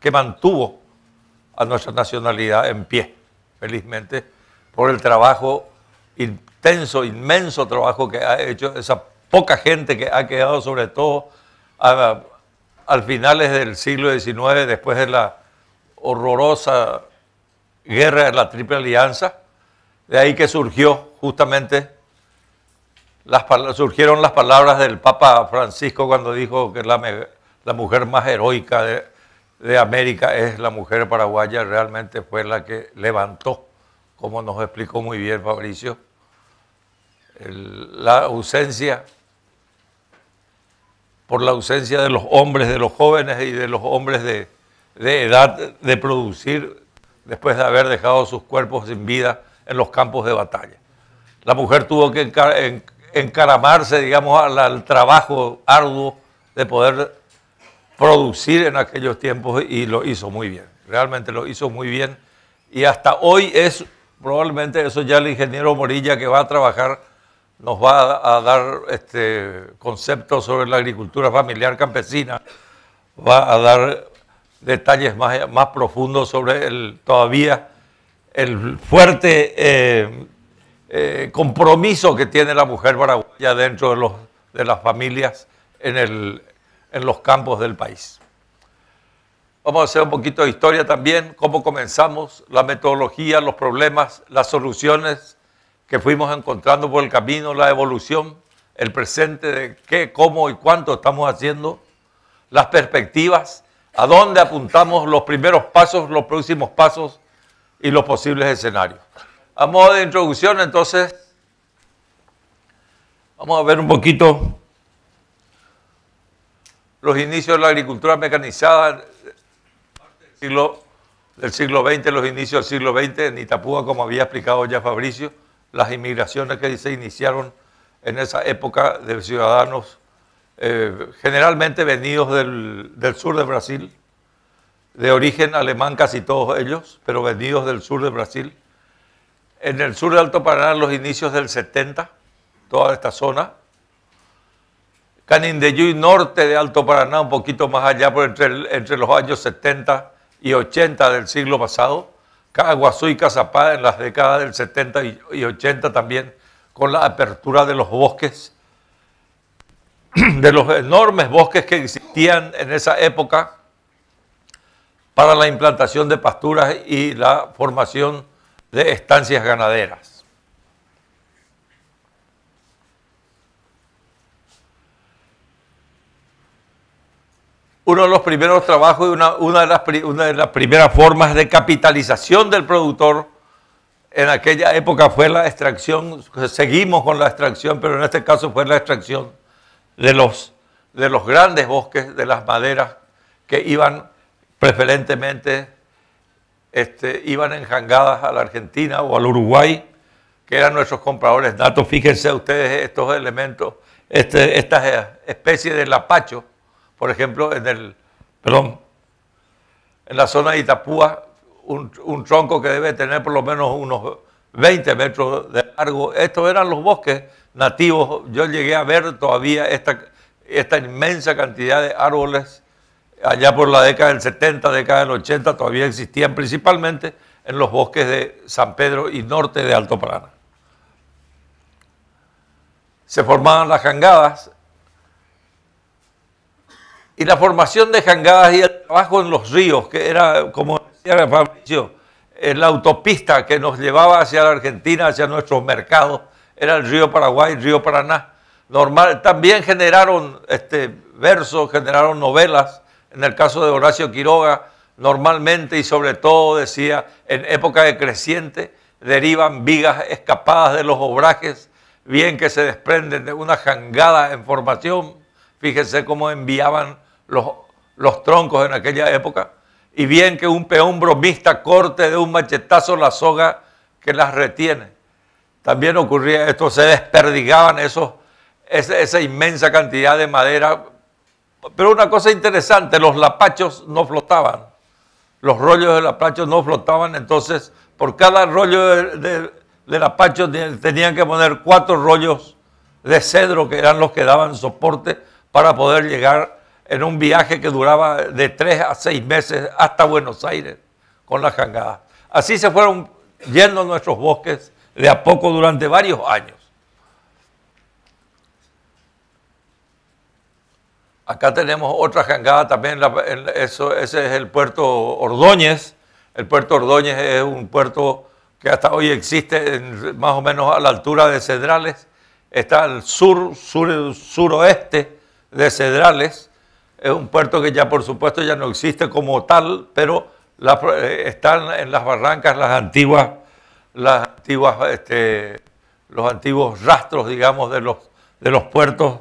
que mantuvo a nuestra nacionalidad en pie, felizmente, por el trabajo intenso, inmenso trabajo que ha hecho esa poca gente que ha quedado, sobre todo a, al finales del siglo XIX, después de la horrorosa guerra de la Triple Alianza, de ahí que surgió justamente, las, surgieron las palabras del Papa Francisco cuando dijo que la, la mujer más heroica de, de América es la mujer paraguaya, realmente fue la que levantó, como nos explicó muy bien Fabricio, la ausencia, por la ausencia de los hombres, de los jóvenes y de los hombres de, edad de producir después de haber dejado sus cuerpos sin vida en los campos de batalla. La mujer tuvo que encaramarse, digamos, al trabajo arduo de poder producir en aquellos tiempos y lo hizo muy bien. Realmente lo hizo muy bien. Y hasta hoy es probablemente eso ya el ingeniero Morilla que va a trabajar nos va a dar este, conceptos sobre la agricultura familiar campesina, va a dar detalles más, más profundos sobre el, todavía el fuerte eh, eh, compromiso que tiene la mujer paraguaya dentro de, los, de las familias en el, en los campos del país. Vamos a hacer un poquito de historia también, cómo comenzamos, la metodología, los problemas, las soluciones que fuimos encontrando por el camino, la evolución, el presente de qué, cómo y cuánto estamos haciendo, las perspectivas, a dónde apuntamos los primeros pasos, los próximos pasos y los posibles escenarios. A modo de introducción, entonces, vamos a ver un poquito los inicios de la agricultura mecanizada del siglo, del siglo XX, los inicios del siglo XX, en Itapúa, como había explicado ya Fabricio, las inmigraciones que se iniciaron en esa época de ciudadanos eh, generalmente venidos del, del, sur de Brasil, de origen alemán casi todos ellos, pero venidos del sur de Brasil. En el sur de Alto Paraná, los inicios del 70, toda esta zona, y norte de Alto Paraná, un poquito más allá, por entre, los años 70 y 80 del siglo pasado, Caguazú y Cazapada en las décadas del 70 y 80 también, con la apertura de los bosques, de los enormes bosques que existían en esa época para la implantación de pasturas y la formación de estancias ganaderas. uno de los primeros trabajos y una, de las, una de las primeras formas de capitalización del productor en aquella época fue la extracción, seguimos con la extracción, pero en este caso fue la extracción de los, de los grandes bosques, de las maderas que iban preferentemente, este, iban enjangadas a la Argentina o al Uruguay, que eran nuestros compradores datos. Fíjense ustedes estos elementos, este, esta eh, especie de lapacho por ejemplo, en el, perdón, en la zona de Itapúa, un, tronco que debe tener por lo menos unos 20 metros de largo. Estos eran los bosques nativos. Yo llegué a ver todavía esta, esta inmensa cantidad de árboles allá por la década del 70, década del 80, todavía existían principalmente en los bosques de San Pedro y norte de Alto Paraná. Se formaban las jangadas y la formación de jangadas y el trabajo en los ríos, que era, como decía Fabricio, eh, la autopista que nos llevaba hacia la Argentina, hacia nuestros mercados, era el río Paraguay, el río Paraná. Normal, también generaron este, versos, generaron novelas, en el caso de Horacio Quiroga, normalmente y sobre todo decía, en época de creciente derivan vigas escapadas de los obrajes, bien que se desprenden de una jangada en formación. Fíjense cómo enviaban los, los troncos en aquella época, y bien que un peón bromista corte de un machetazo la soga que las retiene. También ocurría esto, se desperdigaban esos, esa, inmensa cantidad de madera. Pero una cosa interesante, los lapachos no flotaban. Los rollos de lapachos no flotaban, entonces por cada rollo de, lapacho tenían que poner cuatro rollos de cedro, que eran los que daban soporte para poder llegar en un viaje que duraba de tres a seis meses hasta Buenos Aires con la jangada. Así se fueron yendo nuestros bosques de a poco durante varios años. Acá tenemos otra jangada también, eso, ese es el puerto Ordóñez. El puerto Ordóñez es un puerto que hasta hoy existe más o menos a la altura de Cedrales. Está al sur, sur suroeste de Cedrales es un puerto que ya por supuesto ya no existe como tal, pero eh, están en las barrancas las antiguas, las antiguas, este, los antiguos rastros, digamos, de los, de los puertos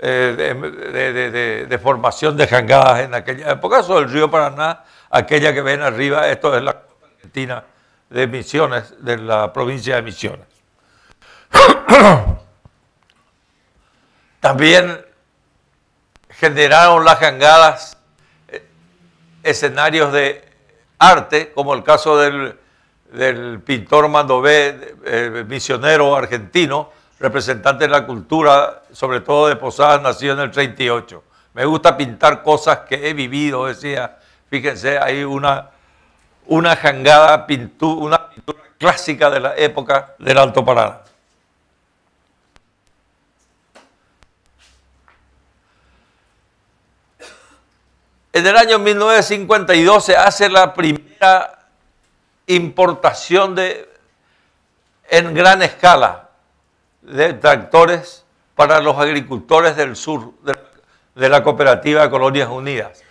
eh, de, formación de jangadas en aquella época. sobre el río Paraná, aquella que ven arriba, esto es la Argentina de Misiones, de la provincia de Misiones. También generaron las jangadas eh, escenarios de arte, como el caso del, pintor Mandové, eh, misionero argentino, representante de la cultura, sobre todo de Posadas, nacido en el 38. Me gusta pintar cosas que he vivido, decía. Fíjense, hay una, una jangada, pintura, una pintura clásica de la época del Alto Paraná. En el año 1952 se hace la primera importación de, en gran escala de tractores para los agricultores del sur de, la cooperativa Colonias Unidas.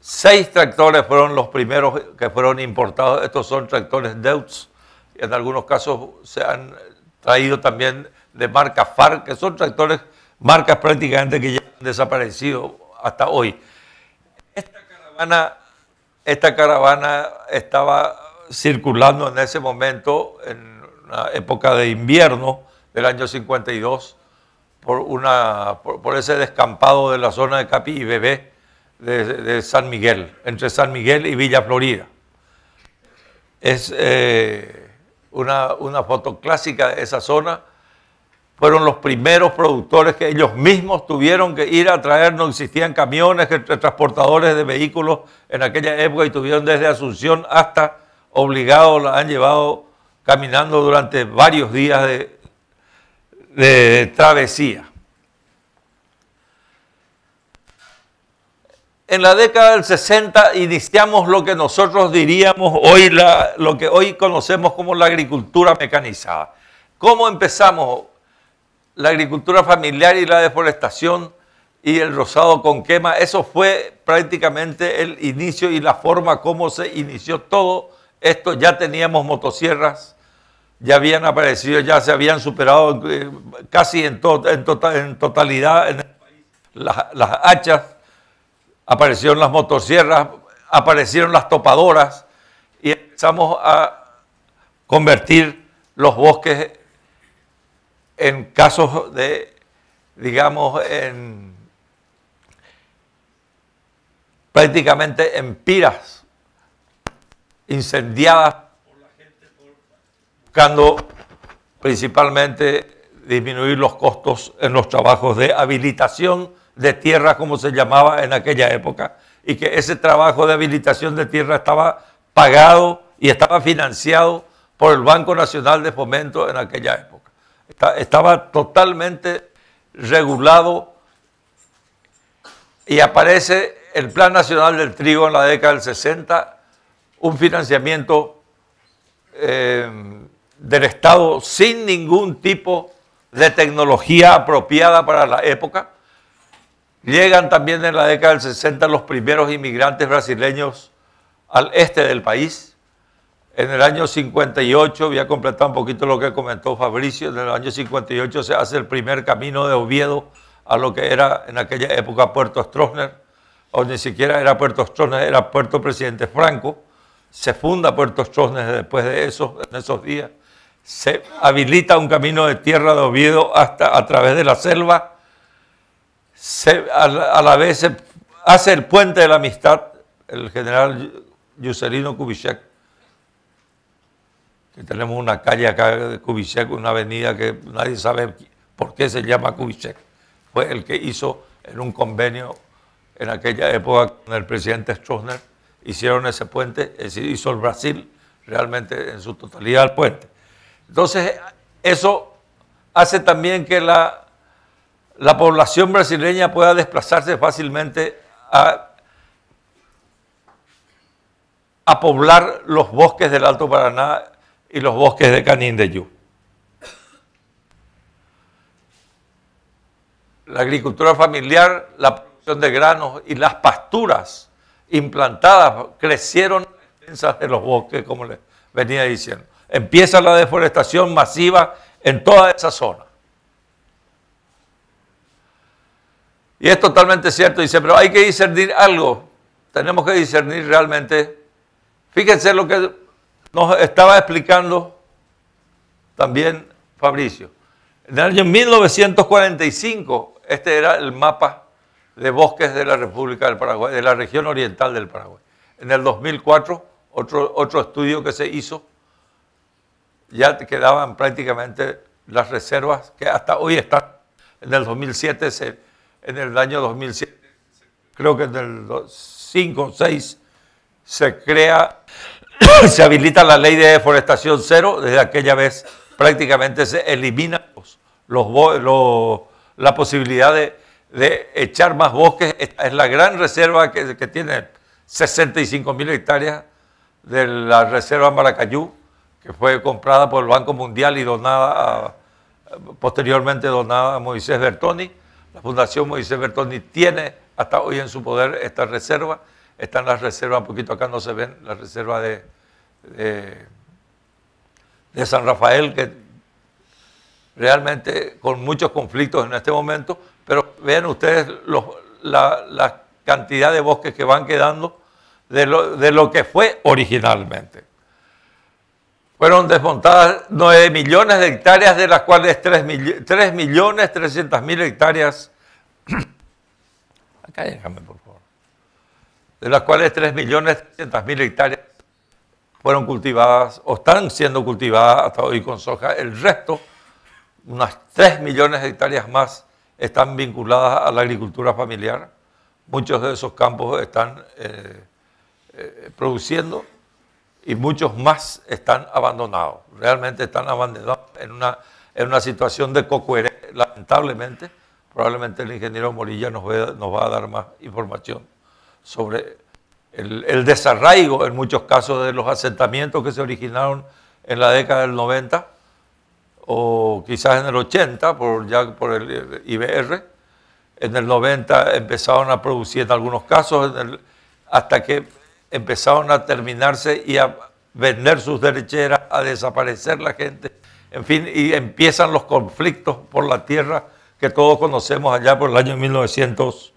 Seis tractores fueron los primeros que fueron importados. Estos son tractores Deutz. En algunos casos se han traído también de marca FARC, que son tractores, marcas prácticamente que ya han desaparecido hasta hoy. Esta caravana, estaba circulando en ese momento, en la época de invierno del año 52, por, ese descampado de la zona de Capi y Bebé de, San Miguel, entre San Miguel y Villa Florida. Es eh, una, una foto clásica de esa zona fueron los primeros productores que ellos mismos tuvieron que ir a traer, no existían camiones, transportadores de vehículos en aquella época y tuvieron desde Asunción hasta obligados, la han llevado caminando durante varios días de, de travesía. En la década del 60 iniciamos lo que nosotros diríamos hoy, lo que hoy conocemos como la agricultura mecanizada. ¿Cómo empezamos? la agricultura familiar y la deforestación y el rosado con quema. Eso fue prácticamente el inicio y la forma como se inició todo esto. Ya teníamos motosierras, ya habían aparecido, ya se habían superado eh, casi en, tota, en, totalidad en el país las, hachas, aparecieron las motosierras, aparecieron las topadoras y empezamos a convertir los bosques en casos de, digamos, en prácticamente en piras incendiadas buscando principalmente disminuir los costos en los trabajos de habilitación de tierra, como se llamaba en aquella época, y que ese trabajo de habilitación de tierra estaba pagado y estaba financiado por el Banco Nacional de Fomento en aquella época estaba totalmente regulado y aparece el Plan Nacional del Trigo en la década del 60, un financiamiento eh, del Estado sin ningún tipo de tecnología apropiada para la época. Llegan también en la década del 60 los primeros inmigrantes brasileños al este del país en el año 58, voy a completar un poquito lo que comentó Fabricio, en el año 58 se hace el primer camino de Oviedo a lo que era en aquella época Puerto Stroessner, o ni siquiera era Puerto Stroessner, era Puerto Presidente Franco. Se funda Puerto Stroessner después de eso, en esos días. Se habilita un camino de tierra de Oviedo hasta a través de la selva. a, la, vez se hace el puente de la amistad, el general Yuselino Kubitschek tenemos una calle acá de Kubitschek, una avenida que nadie sabe por qué se llama Kubitschek. Fue el que hizo en un convenio en aquella época con el presidente Stroessner, hicieron ese puente, es decir, hizo el Brasil realmente en su totalidad el puente. Entonces, eso hace también que la, la población brasileña pueda desplazarse fácilmente a a poblar los bosques del Alto Paraná y los bosques de Canindeyú. La agricultura familiar, la producción de granos y las pasturas implantadas crecieron de los bosques, como les venía diciendo. Empieza la deforestación masiva en toda esa zona. Y es totalmente cierto, dice, pero hay que discernir algo. Tenemos que discernir realmente. Fíjense lo que nos estaba explicando también Fabricio. En el año 1945, este era el mapa de bosques de la República del Paraguay, de la región oriental del Paraguay. En el 2004, otro, otro estudio que se hizo, ya quedaban prácticamente las reservas que hasta hoy están. En el 2007, en el año 2007, creo que en el 5 o 6, se crea se habilita la ley de deforestación cero, desde aquella vez prácticamente se elimina los, la posibilidad de, echar más bosques. Esta es la gran reserva que, tiene 65 mil hectáreas de la reserva Maracayú, que fue comprada por el Banco Mundial y donada, posteriormente donada a Moisés Bertoni. La Fundación Moisés Bertoni tiene hasta hoy en su poder esta reserva están las reservas, un poquito acá no se ven, las reservas de, de, San Rafael, que realmente con muchos conflictos en este momento, pero vean ustedes la, cantidad de bosques que van quedando de lo, que fue originalmente. Fueron desmontadas 9 millones de hectáreas, de las cuales 3, millones 300 mil hectáreas. Acá déjame, por favor de las cuales 3.300.000 hectáreas fueron cultivadas o están siendo cultivadas hasta hoy con soja. El resto, unas 3 millones de hectáreas más, están vinculadas a la agricultura familiar. Muchos de esos campos están eh, eh, produciendo y muchos más están abandonados. Realmente están abandonados en una, en una situación de cocuere. lamentablemente. Probablemente el ingeniero Morilla nos, nos va a dar más información sobre el, desarraigo en muchos casos de los asentamientos que se originaron en la década del 90 o quizás en el 80 por, ya por el IBR. En el 90 empezaron a producir en algunos casos hasta que empezaron a terminarse y a vender sus derecheras, a desaparecer la gente. En fin, y empiezan los conflictos por la tierra que todos conocemos allá por el año 1900.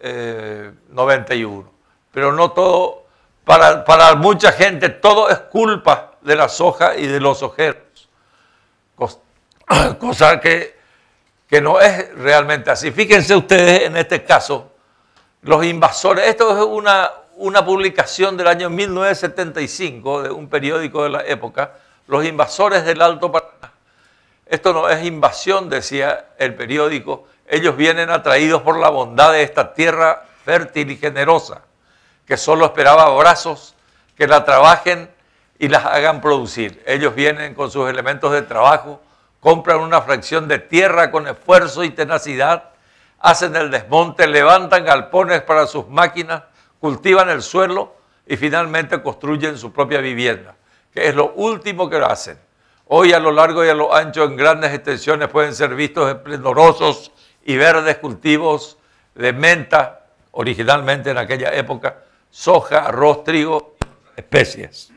91. Eh, Pero no todo, para, mucha gente todo es culpa de la soja y de los ojeros. Cosa que, que no es realmente así. Fíjense ustedes en este caso, los invasores, esto es una, una publicación del año 1975 de un periódico de la época, Los invasores del Alto Paraná. Esto no es invasión, decía el periódico, ellos vienen atraídos por la bondad de esta tierra fértil y generosa, que solo esperaba brazos que la trabajen y las hagan producir. Ellos vienen con sus elementos de trabajo, compran una fracción de tierra con esfuerzo y tenacidad, hacen el desmonte, levantan galpones para sus máquinas, cultivan el suelo y finalmente construyen su propia vivienda, que es lo último que hacen. Hoy a lo largo y a lo ancho en grandes extensiones pueden ser vistos esplendorosos y verdes, cultivos de menta, originalmente en aquella época, soja, arroz, trigo, especies.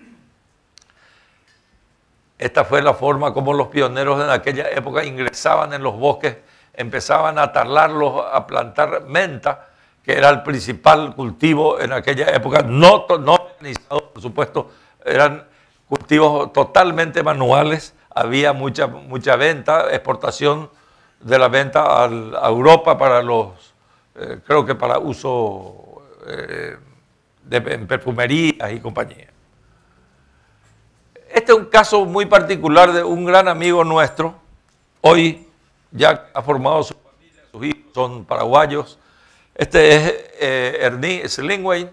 Esta fue la forma como los pioneros en aquella época ingresaban en los bosques, empezaban a talarlos, a plantar menta, que era el principal cultivo en aquella época, no, organizado, por supuesto, eran cultivos totalmente manuales, había mucha, mucha venta, exportación de la venta a Europa para los, eh, creo que para uso eh, de, en perfumerías y compañía. Este es un caso muy particular de un gran amigo nuestro, hoy ya ha formado su familia, sus hijos son paraguayos. Este es eh, Ernie Slingway,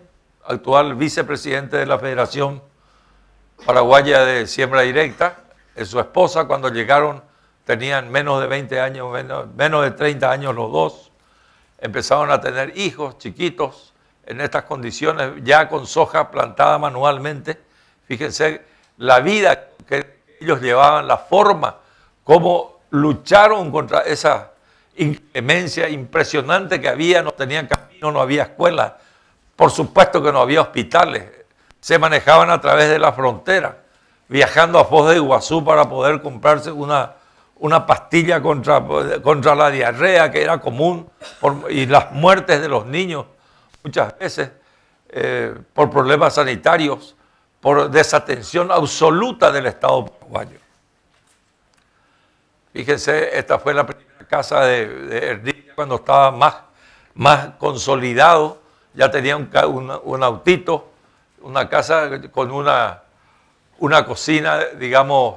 actual vicepresidente de la Federación Paraguaya de Siembra Directa, es su esposa cuando llegaron tenían menos de 20 años, menos, de 30 años los dos, empezaron a tener hijos chiquitos en estas condiciones, ya con soja plantada manualmente. Fíjense la vida que ellos llevaban, la forma cómo lucharon contra esa inclemencia impresionante que había, no tenían camino, no había escuela. por supuesto que no había hospitales, se manejaban a través de la frontera, viajando a Foz de Iguazú para poder comprarse una, una pastilla contra, contra la diarrea que era común y las muertes de los niños muchas veces eh, por problemas sanitarios, por desatención absoluta del Estado paraguayo. Fíjense, esta fue la primera casa de, de cuando estaba más, más consolidado, ya tenía un, un, autito, una casa con una, una cocina, digamos,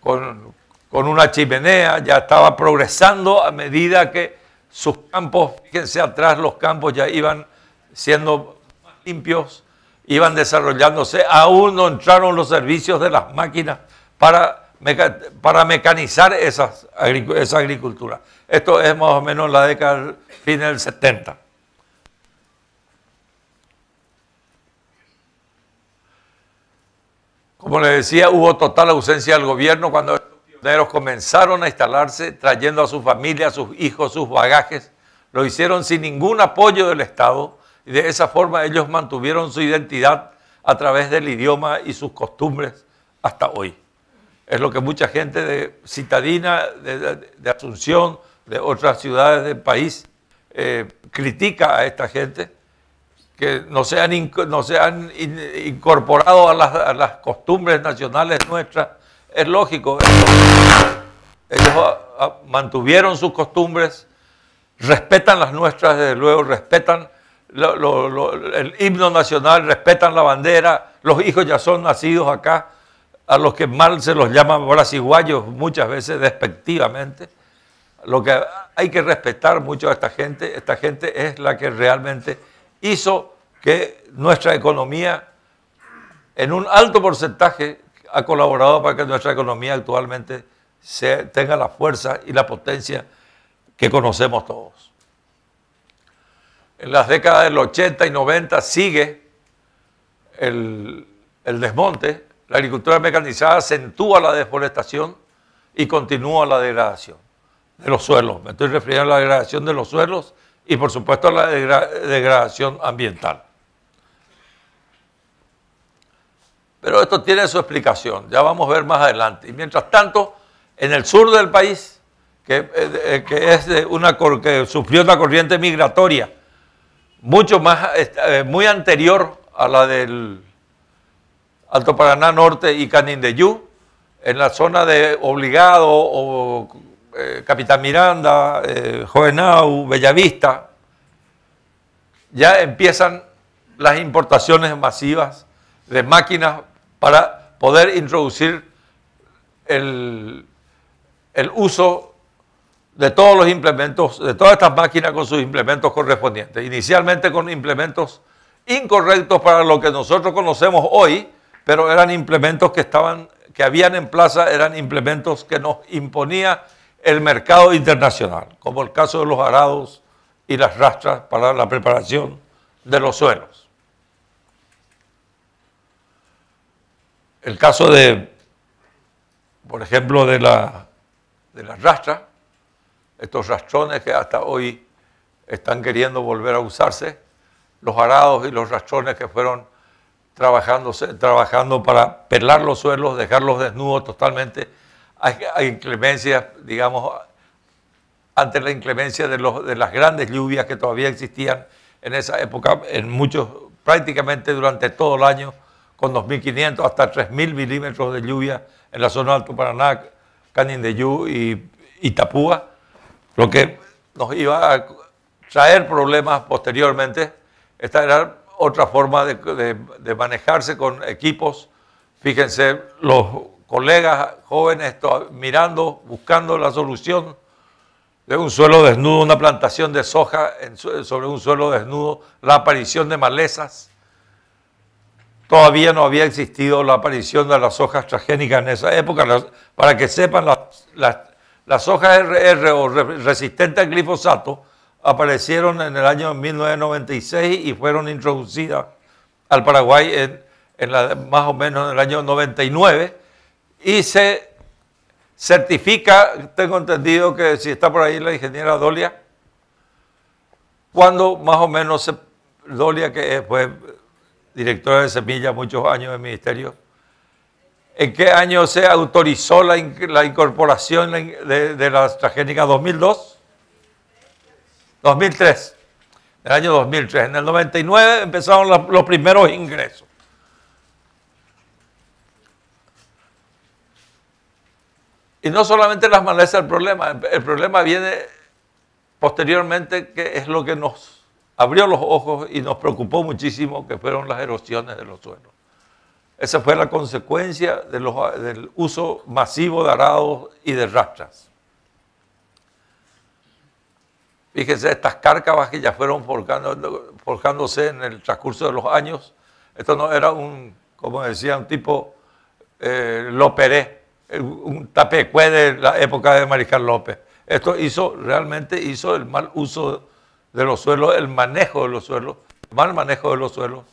con, con una chimenea, ya estaba progresando a medida que sus campos, fíjense atrás, los campos ya iban siendo más limpios, iban desarrollándose, aún no entraron los servicios de las máquinas para, para mecanizar esa agricultura. Esto es más o menos la década, fin del 70. Como les decía, hubo total ausencia del gobierno cuando comenzaron a instalarse trayendo a sus familia, a sus hijos, sus bagajes. Lo hicieron sin ningún apoyo del Estado y de esa forma ellos mantuvieron su identidad a través del idioma y sus costumbres hasta hoy. Es lo que mucha gente de Citadina, de, Asunción, de otras ciudades del país eh, critica a esta gente, que no se han, incorporado a las, a las costumbres nacionales nuestras es lógico. Ellos mantuvieron sus costumbres, respetan las nuestras, desde luego, respetan el himno nacional, respetan la bandera. Los hijos ya son nacidos acá, a los que mal se los llaman brasiguayos muchas veces despectivamente. Lo que hay que respetar mucho a esta gente, esta gente es la que realmente hizo que nuestra economía en un alto porcentaje ha colaborado para que nuestra economía actualmente tenga la fuerza y la potencia que conocemos todos. En las décadas del 80 y 90 sigue el, el desmonte, la agricultura mecanizada acentúa la deforestación y continúa la degradación de los suelos. Me estoy refiriendo a la degradación de los suelos y por supuesto a la degradación ambiental. Pero esto tiene su explicación, ya vamos a ver más adelante. Y mientras tanto, en el sur del país, que, eh, eh, es una, que sufrió una corriente migratoria mucho más, eh, muy anterior a la del Alto Paraná Norte y Canindeyú, en la zona de Obligado o Capitán Miranda, Jovenau, Bellavista, ya empiezan las importaciones masivas de máquinas para poder introducir el, uso de todos los implementos, de todas estas máquinas con sus implementos correspondientes. Inicialmente con implementos incorrectos para lo que nosotros conocemos hoy, pero eran implementos que estaban, que habían en plaza, eran implementos que nos imponía el mercado internacional, como el caso de los arados y las rastras para la preparación de los suelos. El caso de, por ejemplo, de, la, de las rastras, estos rastrones que hasta hoy están queriendo volver a usarse, los arados y los rastrones que fueron trabajándose, trabajando para pelar los suelos, dejarlos desnudos totalmente hay inclemencia, inclemencias, digamos, ante la inclemencia de, los, de las grandes lluvias que todavía existían en esa época, en muchos, prácticamente durante todo el año, con 2.500 hasta 3.000 milímetros de lluvia en la zona Alto Paraná, Canindeyú y Itapúa, lo que nos iba a traer problemas posteriormente. Esta era otra forma de, manejarse con equipos. Fíjense, los colegas jóvenes mirando, buscando la solución de un suelo desnudo, una plantación de soja sobre un suelo desnudo, la aparición de malezas todavía no había existido la aparición de las hojas transgénicas en esa época. para que sepan, las, hojas RR o resistentes al glifosato aparecieron en el año 1996 y fueron introducidas al Paraguay en, más o menos en el año 99 y se certifica, tengo entendido que si está por ahí la ingeniera Dolia, cuando más o menos Dolia que fue directora de Semilla muchos años en ministerio. ¿En qué año se autorizó la, incorporación de, la ¿2002? 2003. El año 2003. En el 99 empezaron los primeros ingresos. Y no solamente las malezas el problema, el problema viene posteriormente, que es lo que nos abrió los ojos y nos preocupó muchísimo que fueron las erosiones de los suelos. Esa fue la consecuencia del uso masivo de arados y de rastras. Fíjense, estas cárcavas que ya fueron forjándose en el transcurso de los años, esto no era un, como decía, un tipo eh, Loperé, un tapecué de la época de Mariscal López. Esto hizo, realmente hizo el mal uso de los suelos, el manejo de los suelos, mal manejo de los suelos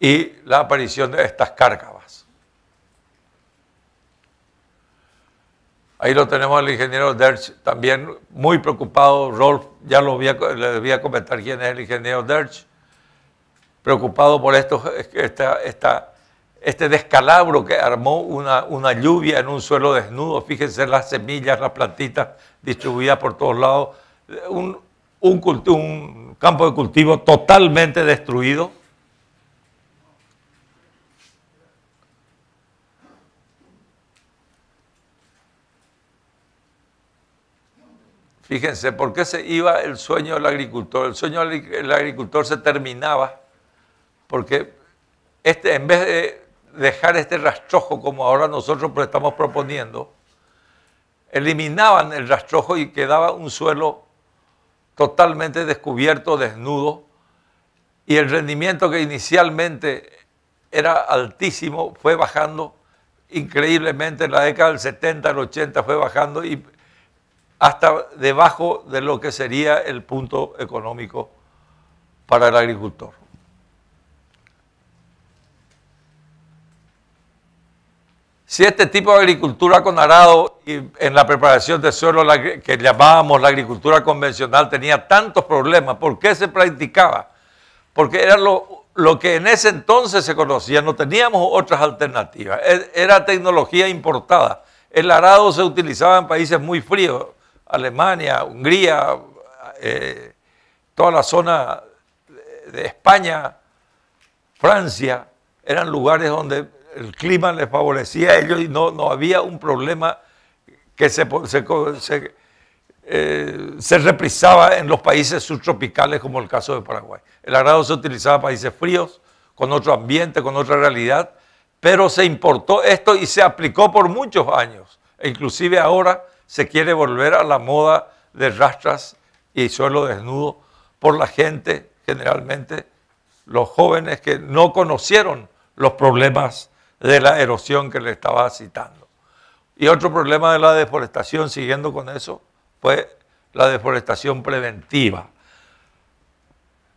y la aparición de estas cárcavas. Ahí lo tenemos al ingeniero Derch, también muy preocupado. Rolf, ya lo había le voy a comentar quién es el ingeniero Derch, preocupado por esto, este descalabro que armó una, una lluvia en un suelo desnudo. Fíjense las semillas, las plantitas distribuidas por todos lados. Un, un, campo de cultivo totalmente destruido. Fíjense, ¿por qué se iba el sueño del agricultor? El sueño del agricultor se terminaba porque este, en vez de dejar este rastrojo como ahora nosotros estamos proponiendo, eliminaban el rastrojo y quedaba un suelo totalmente descubierto, desnudo, y el rendimiento que inicialmente era altísimo fue bajando increíblemente en la década del 70, el 80 fue bajando y hasta debajo de lo que sería el punto económico para el agricultor. Si este tipo de agricultura con arado en la preparación de suelo que llamábamos la agricultura convencional tenía tantos problemas. ¿Por qué se practicaba? Porque era lo, que en ese entonces se conocía, no teníamos otras alternativas. E, era tecnología importada. El arado se utilizaba en países muy fríos, Alemania, Hungría, eh, toda la zona de España, Francia, eran lugares donde el clima les favorecía a ellos y no, no había un problema que se, eh, se, reprisaba en los países subtropicales como el caso de Paraguay. El agrado se utilizaba en países fríos, con otro ambiente, con otra realidad, pero se importó esto y se aplicó por muchos años. E inclusive ahora se quiere volver a la moda de rastras y suelo desnudo por la gente, generalmente los jóvenes que no conocieron los problemas de la erosión que le estaba citando. Y otro problema de la deforestación, siguiendo con eso, fue la deforestación preventiva.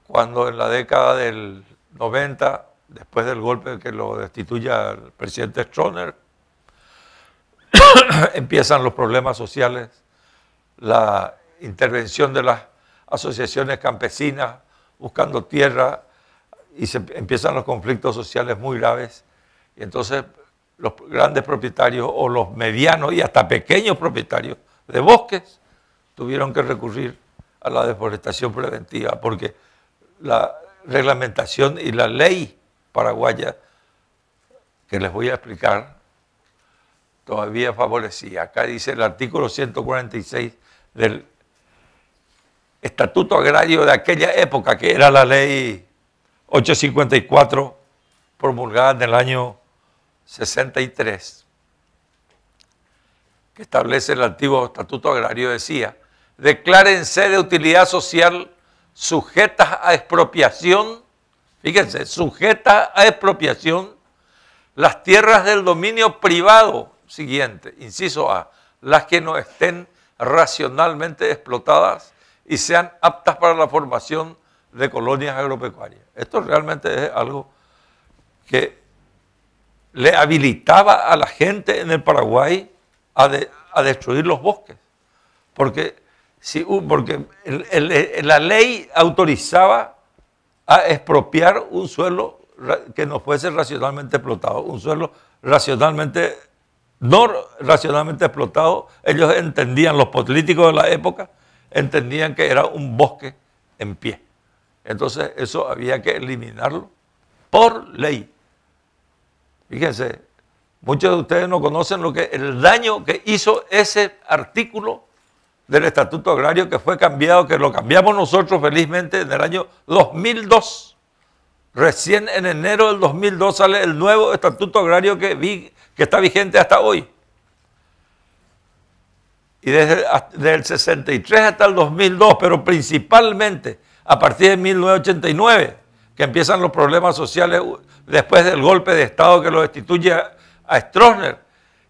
Cuando en la década del 90, después del golpe que lo destituya el presidente Stroner, empiezan los problemas sociales, la intervención de las asociaciones campesinas buscando tierra y se empiezan los conflictos sociales muy graves. Y entonces los grandes propietarios o los medianos y hasta pequeños propietarios de bosques tuvieron que recurrir a la deforestación preventiva porque la reglamentación y la ley paraguaya que les voy a explicar todavía favorecía. Acá dice el artículo 146 del Estatuto Agrario de aquella época, que era la ley 854 promulgada en el año 63, que establece el antiguo Estatuto Agrario, decía, declárense de utilidad social sujetas a expropiación, fíjense, sujetas a expropiación las tierras del dominio privado, siguiente, inciso A, las que no estén racionalmente explotadas y sean aptas para la formación de colonias agropecuarias. Esto realmente es algo que le habilitaba a la gente en el Paraguay a, destruir los bosques. Porque, porque la ley autorizaba a expropiar un suelo que no fuese racionalmente explotado, un suelo racionalmente, no racionalmente explotado. Ellos entendían, los políticos de la época, entendían que era un bosque en pie. Entonces eso había que eliminarlo por ley. Fíjense, muchos de ustedes no conocen lo que, el daño que hizo ese artículo del Estatuto Agrario que fue cambiado, que lo cambiamos nosotros felizmente en el año 2002. Recién en enero del 2002 sale el nuevo Estatuto Agrario que, que está vigente hasta hoy. Y desde el 63 hasta el 2002, pero principalmente a partir de 1989, que empiezan los problemas sociales después del golpe de Estado que lo destituye a Stroessner,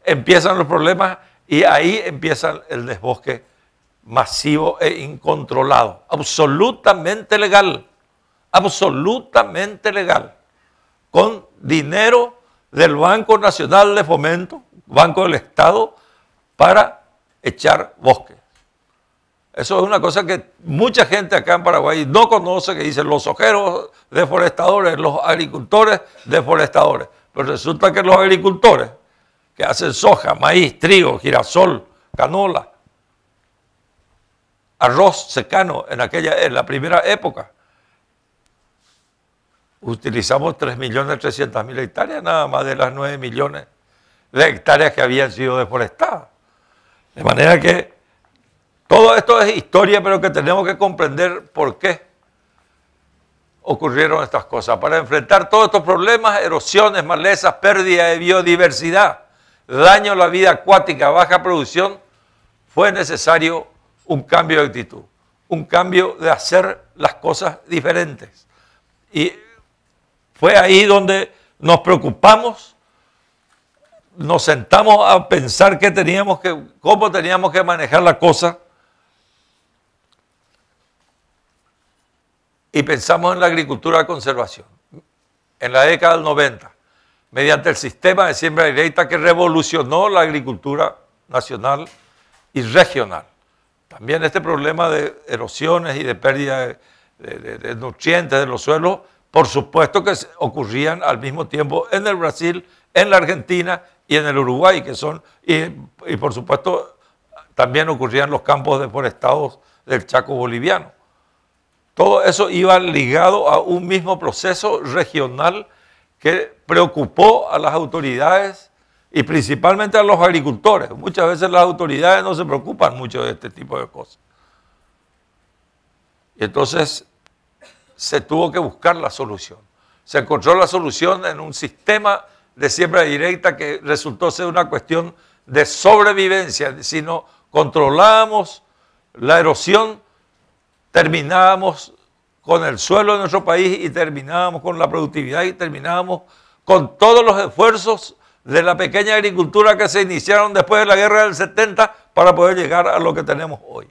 empiezan los problemas y ahí empieza el desbosque masivo e incontrolado, absolutamente legal, absolutamente legal, con dinero del Banco Nacional de Fomento, Banco del Estado, para echar bosque. Eso es una cosa que mucha gente acá en Paraguay no conoce, que dicen los ojeros deforestadores, los agricultores deforestadores. Pero resulta que los agricultores que hacen soja, maíz, trigo, girasol, canola, arroz secano en, aquella, en la primera época, utilizamos 3.300.000 hectáreas, nada más de las 9 millones de hectáreas que habían sido deforestadas. De manera que todo esto es historia, pero que tenemos que comprender por qué ocurrieron estas cosas. Para enfrentar todos estos problemas, erosiones, malezas, pérdida de biodiversidad, daño a la vida acuática, baja producción, fue necesario un cambio de actitud, un cambio de hacer las cosas diferentes. Y fue ahí donde nos preocupamos, nos sentamos a pensar qué teníamos que, cómo teníamos que manejar la cosa y pensamos en la agricultura de conservación. En la década del 90, mediante el sistema de siembra directa que revolucionó la agricultura nacional y regional. También este problema de erosiones y de pérdida de, nutrientes de los suelos, por supuesto que ocurrían al mismo tiempo en el Brasil, en la Argentina y en el Uruguay, que son, y, y por supuesto también ocurrían los campos deforestados del Chaco boliviano. Todo eso iba ligado a un mismo proceso regional que preocupó a las autoridades y principalmente a los agricultores. Muchas veces las autoridades no se preocupan mucho de este tipo de cosas. Y entonces se tuvo que buscar la solución. Se encontró la solución en un sistema de siembra directa que resultó ser una cuestión de sobrevivencia. Si no controlábamos la erosión, terminábamos con el suelo de nuestro país y terminábamos con la productividad y terminábamos con todos los esfuerzos de la pequeña agricultura que se iniciaron después de la guerra del 70 para poder llegar a lo que tenemos hoy.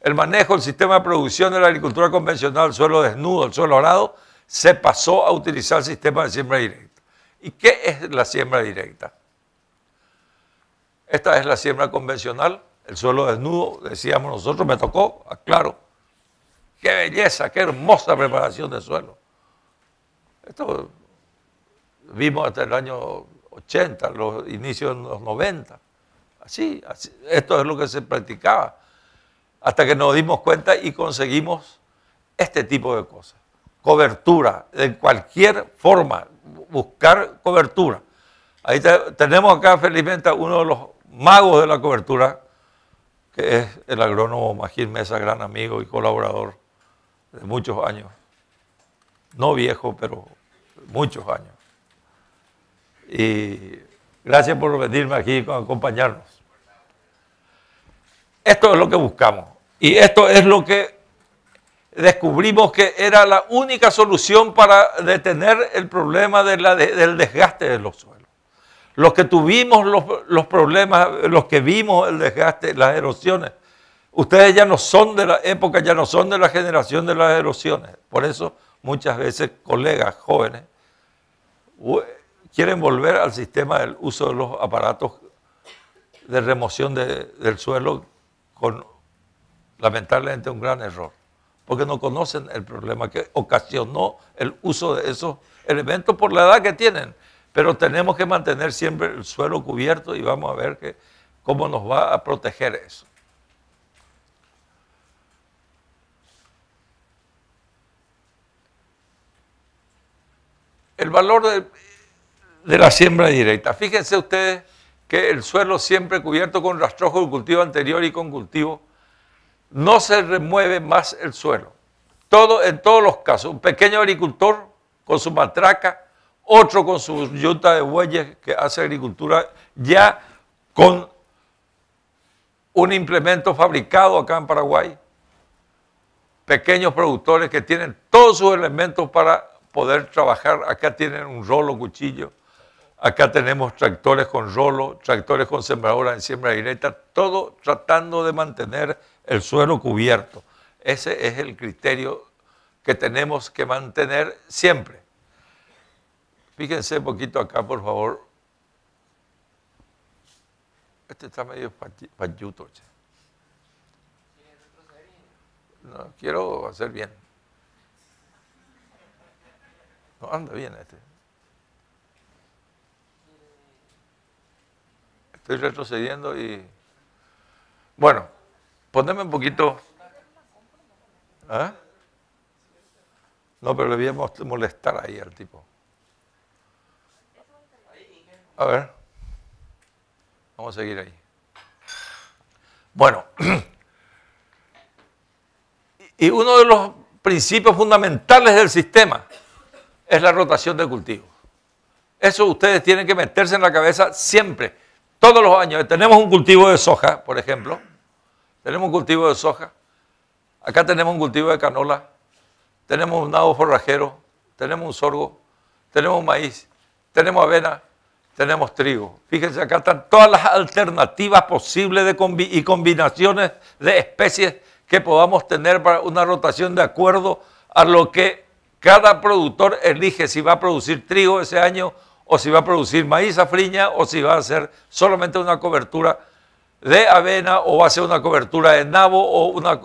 El manejo, el sistema de producción de la agricultura convencional, el suelo desnudo, el suelo arado, se pasó a utilizar el sistema de siembra directa. ¿Y qué es la siembra directa? Esta es la siembra convencional, el suelo desnudo, decíamos nosotros, me tocó, aclaro, Qué belleza, qué hermosa preparación de suelo. Esto vimos hasta el año 80, los inicios de los 90. Así, esto es lo que se practicaba. Hasta que nos dimos cuenta y conseguimos este tipo de cosas. Cobertura, de cualquier forma, buscar cobertura. Ahí tenemos acá, felizmente, uno de los magos de la cobertura, que es el agrónomo Magín Mesa, gran amigo y colaborador de muchos años. No viejo, pero muchos años. Y gracias por venirme aquí con acompañarnos. Esto es lo que buscamos. Y esto es lo que descubrimos que era la única solución para detener el problema de la, del desgaste de los suelos. Los que tuvimos los, los problemas, los que vimos el desgaste, las erosiones, Ustedes ya no son de la época, ya no son de la generación de las erosiones. Por eso muchas veces colegas jóvenes quieren volver al sistema del uso de los aparatos de remoción del suelo con lamentablemente un gran error, porque no conocen el problema que ocasionó el uso de esos elementos por la edad que tienen. Pero tenemos que mantener siempre el suelo cubierto y vamos a ver cómo nos va a proteger eso. el valor de, la siembra directa. Fíjense ustedes que el suelo siempre cubierto con rastrojo de cultivo anterior y con cultivo, no se remueve más el suelo. Todo, en todos los casos, un pequeño agricultor con su matraca, otro con su yunta de bueyes que hace agricultura ya con un implemento fabricado acá en Paraguay, pequeños productores que tienen todos sus elementos para poder trabajar. Acá tienen un rolo cuchillo, acá tenemos tractores con rolo, tractores con sembradora en siembra directa, todo tratando de mantener el suelo cubierto. Ese es el criterio que tenemos que mantener siempre. Fíjense un poquito acá, por favor. Este está medio payuto. No, quiero hacer bien. No anda bien este. Estoy retrocediendo y... Bueno, poneme un poquito... ¿eh? No, pero le voy a molestar ahí al tipo. A ver. Vamos a seguir ahí. Bueno. Y uno de los principios fundamentales del sistema es la rotación de cultivo. Eso ustedes tienen que meterse en la cabeza siempre, todos los años. Tenemos un cultivo de soja, por ejemplo. Tenemos un cultivo de soja. Acá tenemos un cultivo de canola. Tenemos un nabo forrajero. Tenemos un sorgo. Tenemos maíz. Tenemos avena. Tenemos trigo. Fíjense, acá están todas las alternativas posibles de y combinaciones de especies que podamos tener para una rotación de acuerdo a lo que cada productor elige si va a producir trigo ese año o si va a producir maíz a friña o si va a hacer solamente una cobertura de avena o va a hacer una cobertura de nabo o, una,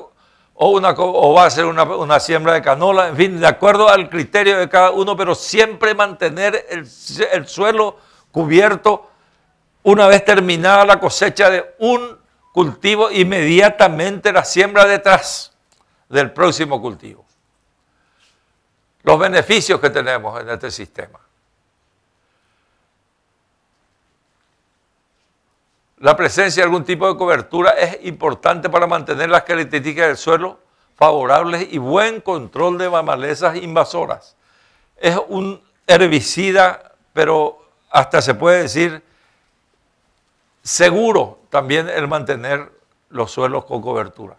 o, va a ser una, siembra de canola, en fin, de acuerdo al criterio de cada uno, pero siempre mantener el suelo cubierto una vez terminada la cosecha de un cultivo, inmediatamente la siembra detrás del próximo cultivo los beneficios que tenemos en este sistema. La presencia de algún tipo de cobertura es importante para mantener las características del suelo favorables y buen control de malezas invasoras. Es un herbicida, pero hasta se puede decir seguro también el mantener los suelos con cobertura.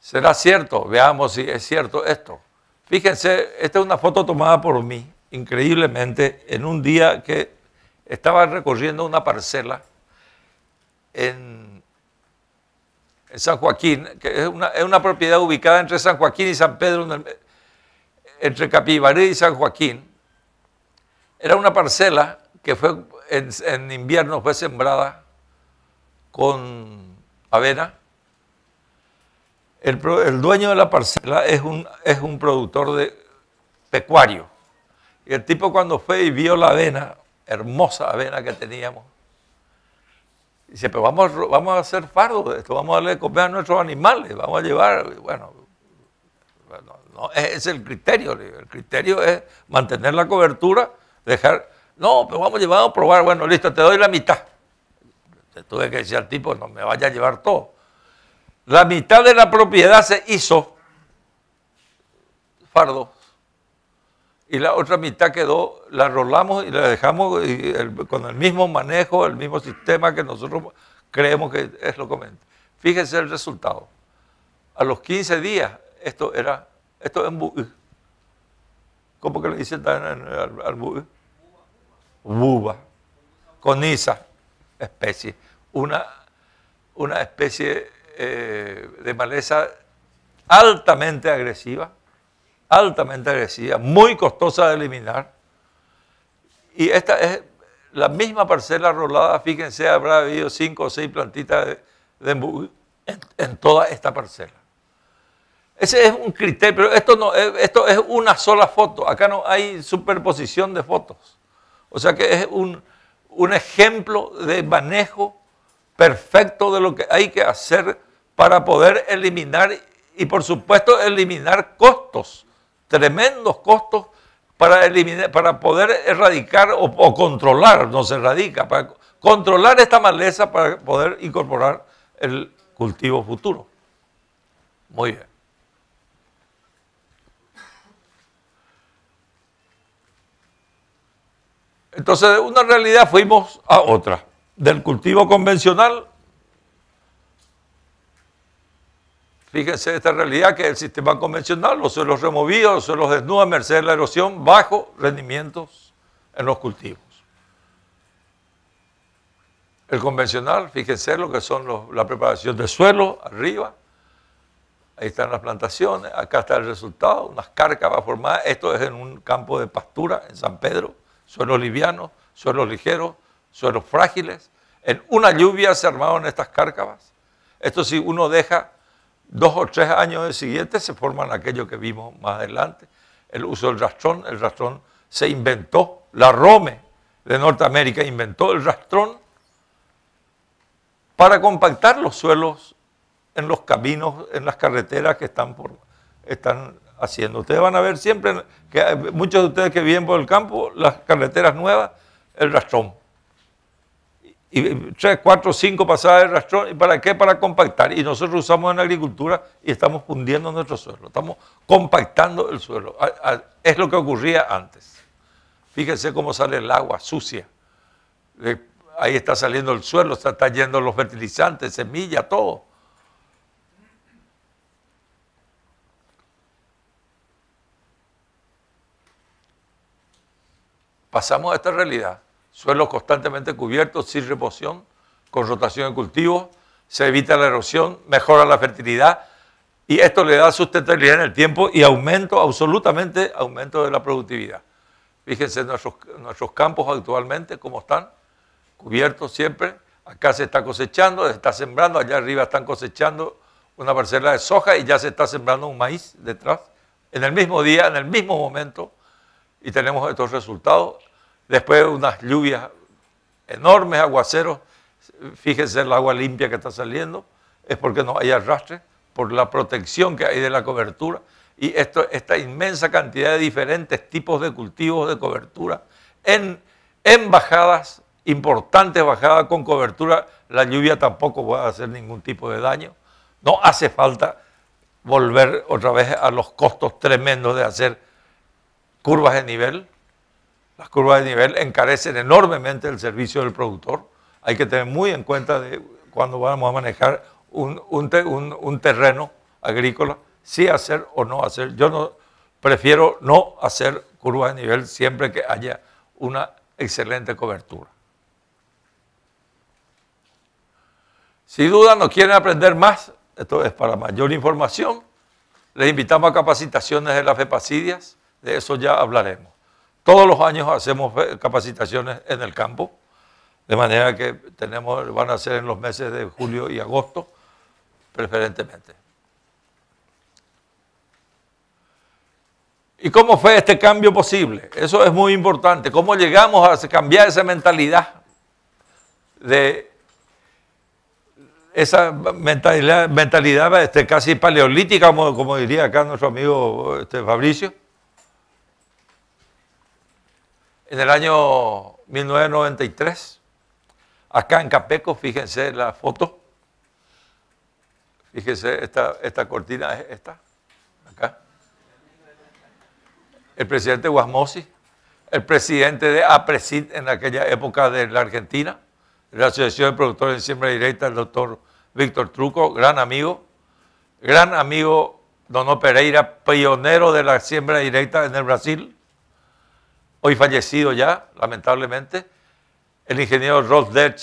¿Será cierto? Veamos si es cierto esto. Fíjense, esta es una foto tomada por mí, increíblemente, en un día que estaba recorriendo una parcela en, San Joaquín, que es una, propiedad ubicada entre San Joaquín y San Pedro, entre Capibarí y San Joaquín. Era una parcela que fue en invierno fue sembrada con avena el, dueño de la parcela es un, es un productor de pecuario. Y el tipo cuando fue y vio la avena, hermosa avena que teníamos, dice, pero vamos, vamos a hacer fardo esto, vamos a darle de comer a nuestros animales, vamos a llevar, bueno, es el criterio, el criterio es mantener la cobertura, dejar, no, pero vamos a llevar a probar, bueno, listo, te doy la mitad. tuve que decir al tipo, no me vaya a llevar todo la mitad de la propiedad se hizo fardo y la otra mitad quedó, la rolamos y la dejamos con el mismo manejo, el mismo sistema que nosotros creemos que es lo correcto. Fíjense el resultado. A los 15 días, esto era, esto es un. ¿Cómo que le dicen al, al Buba, coniza, especie. Una, una especie eh, de maleza altamente agresiva, altamente agresiva, muy costosa de eliminar. Y esta es la misma parcela rolada, fíjense, habrá habido cinco o seis plantitas de, en, toda esta parcela. Ese es un criterio, pero esto, no, eh, esto es una sola foto, acá no hay superposición de fotos. O sea que es un, un ejemplo de manejo perfecto de lo que hay que hacer para poder eliminar y por supuesto eliminar costos, tremendos costos para, eliminar, para poder erradicar o, controlar, no se erradica, para controlar esta maleza para poder incorporar el cultivo futuro. Muy bien. Entonces, de una realidad fuimos a otra, del cultivo convencional Fíjense esta realidad que el sistema convencional, los suelos removidos, los suelos desnudos a merced de la erosión, bajo rendimientos en los cultivos. El convencional, fíjense lo que son la preparación de suelo, arriba, ahí están las plantaciones, acá está el resultado, unas cárcavas formadas, esto es en un campo de pastura en San Pedro, suelos livianos, suelos ligeros, suelos frágiles, en una lluvia se armaron estas cárcavas. Esto si uno deja dos o tres años siguientes se forman aquello que vimos más adelante, el uso del rastrón. El rastrón se inventó, la Rome de Norteamérica inventó el rastrón para compactar los suelos en los caminos, en las carreteras que están, por, están haciendo. Ustedes van a ver siempre, que muchos de ustedes que viven por el campo, las carreteras nuevas, el rastrón y tres, cuatro, cinco pasadas de rastrón. ¿Y para qué? Para compactar. Y nosotros usamos en agricultura y estamos fundiendo nuestro suelo. Estamos compactando el suelo. Es lo que ocurría antes. Fíjense cómo sale el agua sucia. Eh, ahí está saliendo el suelo, está, está yendo los fertilizantes, semillas, todo. Pasamos a esta realidad suelos constantemente cubiertos, sin reposición, con rotación de cultivos, se evita la erosión, mejora la fertilidad y esto le da sustentabilidad en el tiempo y aumento, absolutamente aumento de la productividad. Fíjense nuestros, nuestros campos actualmente, cómo están, cubiertos siempre. Acá se está cosechando, se está sembrando, allá arriba están cosechando una parcela de soja y ya se está sembrando un maíz detrás, en el mismo día, en el mismo momento, y tenemos estos resultados Después de unas lluvias, enormes aguaceros. Fíjense el agua limpia que está saliendo. Es porque no hay arrastre, por la protección que hay de la cobertura. Y esta inmensa cantidad de diferentes tipos de cultivos de cobertura en, en bajadas importantes bajadas con cobertura, la lluvia tampoco va a hacer ningún tipo de daño. No hace falta volver otra vez a los costos tremendos de hacer curvas de nivel. Las curvas de nivel encarecen enormemente el servicio del productor. Hay que tener muy en cuenta de cuando vamos a manejar un, terreno agrícola, si hacer o no hacer. Yo no, prefiero no hacer curvas de nivel siempre que haya una excelente cobertura. Si dudas no quieren aprender más, esto es para mayor información, les invitamos a capacitaciones de las FEPACIDIAS, de eso ya hablaremos. Todos los años hacemos eh, capacitaciones en el campo, de manera que tenemos, van a ser en los meses de julio y agosto, preferentemente. ¿Y cómo fue este cambio posible? Eso es muy importante. ¿Cómo llegamos a cambiar esa mentalidad? De esa mentalidad, mentalidad este, casi paleolítica, como, como, diría acá nuestro amigo este, Fabricio, en el año 1993, acá en Capeco, fíjense la foto. Fíjense, esta, esta cortina es esta, acá. El presidente Guasmosi, el presidente de APRESID en aquella época de la Argentina, la Asociación de Productores de Siembra Directa, el doctor Víctor Truco, gran amigo, gran amigo Dono Pereira, pionero de la siembra directa en el Brasil hoy fallecido ya, lamentablemente, el ingeniero Rolf de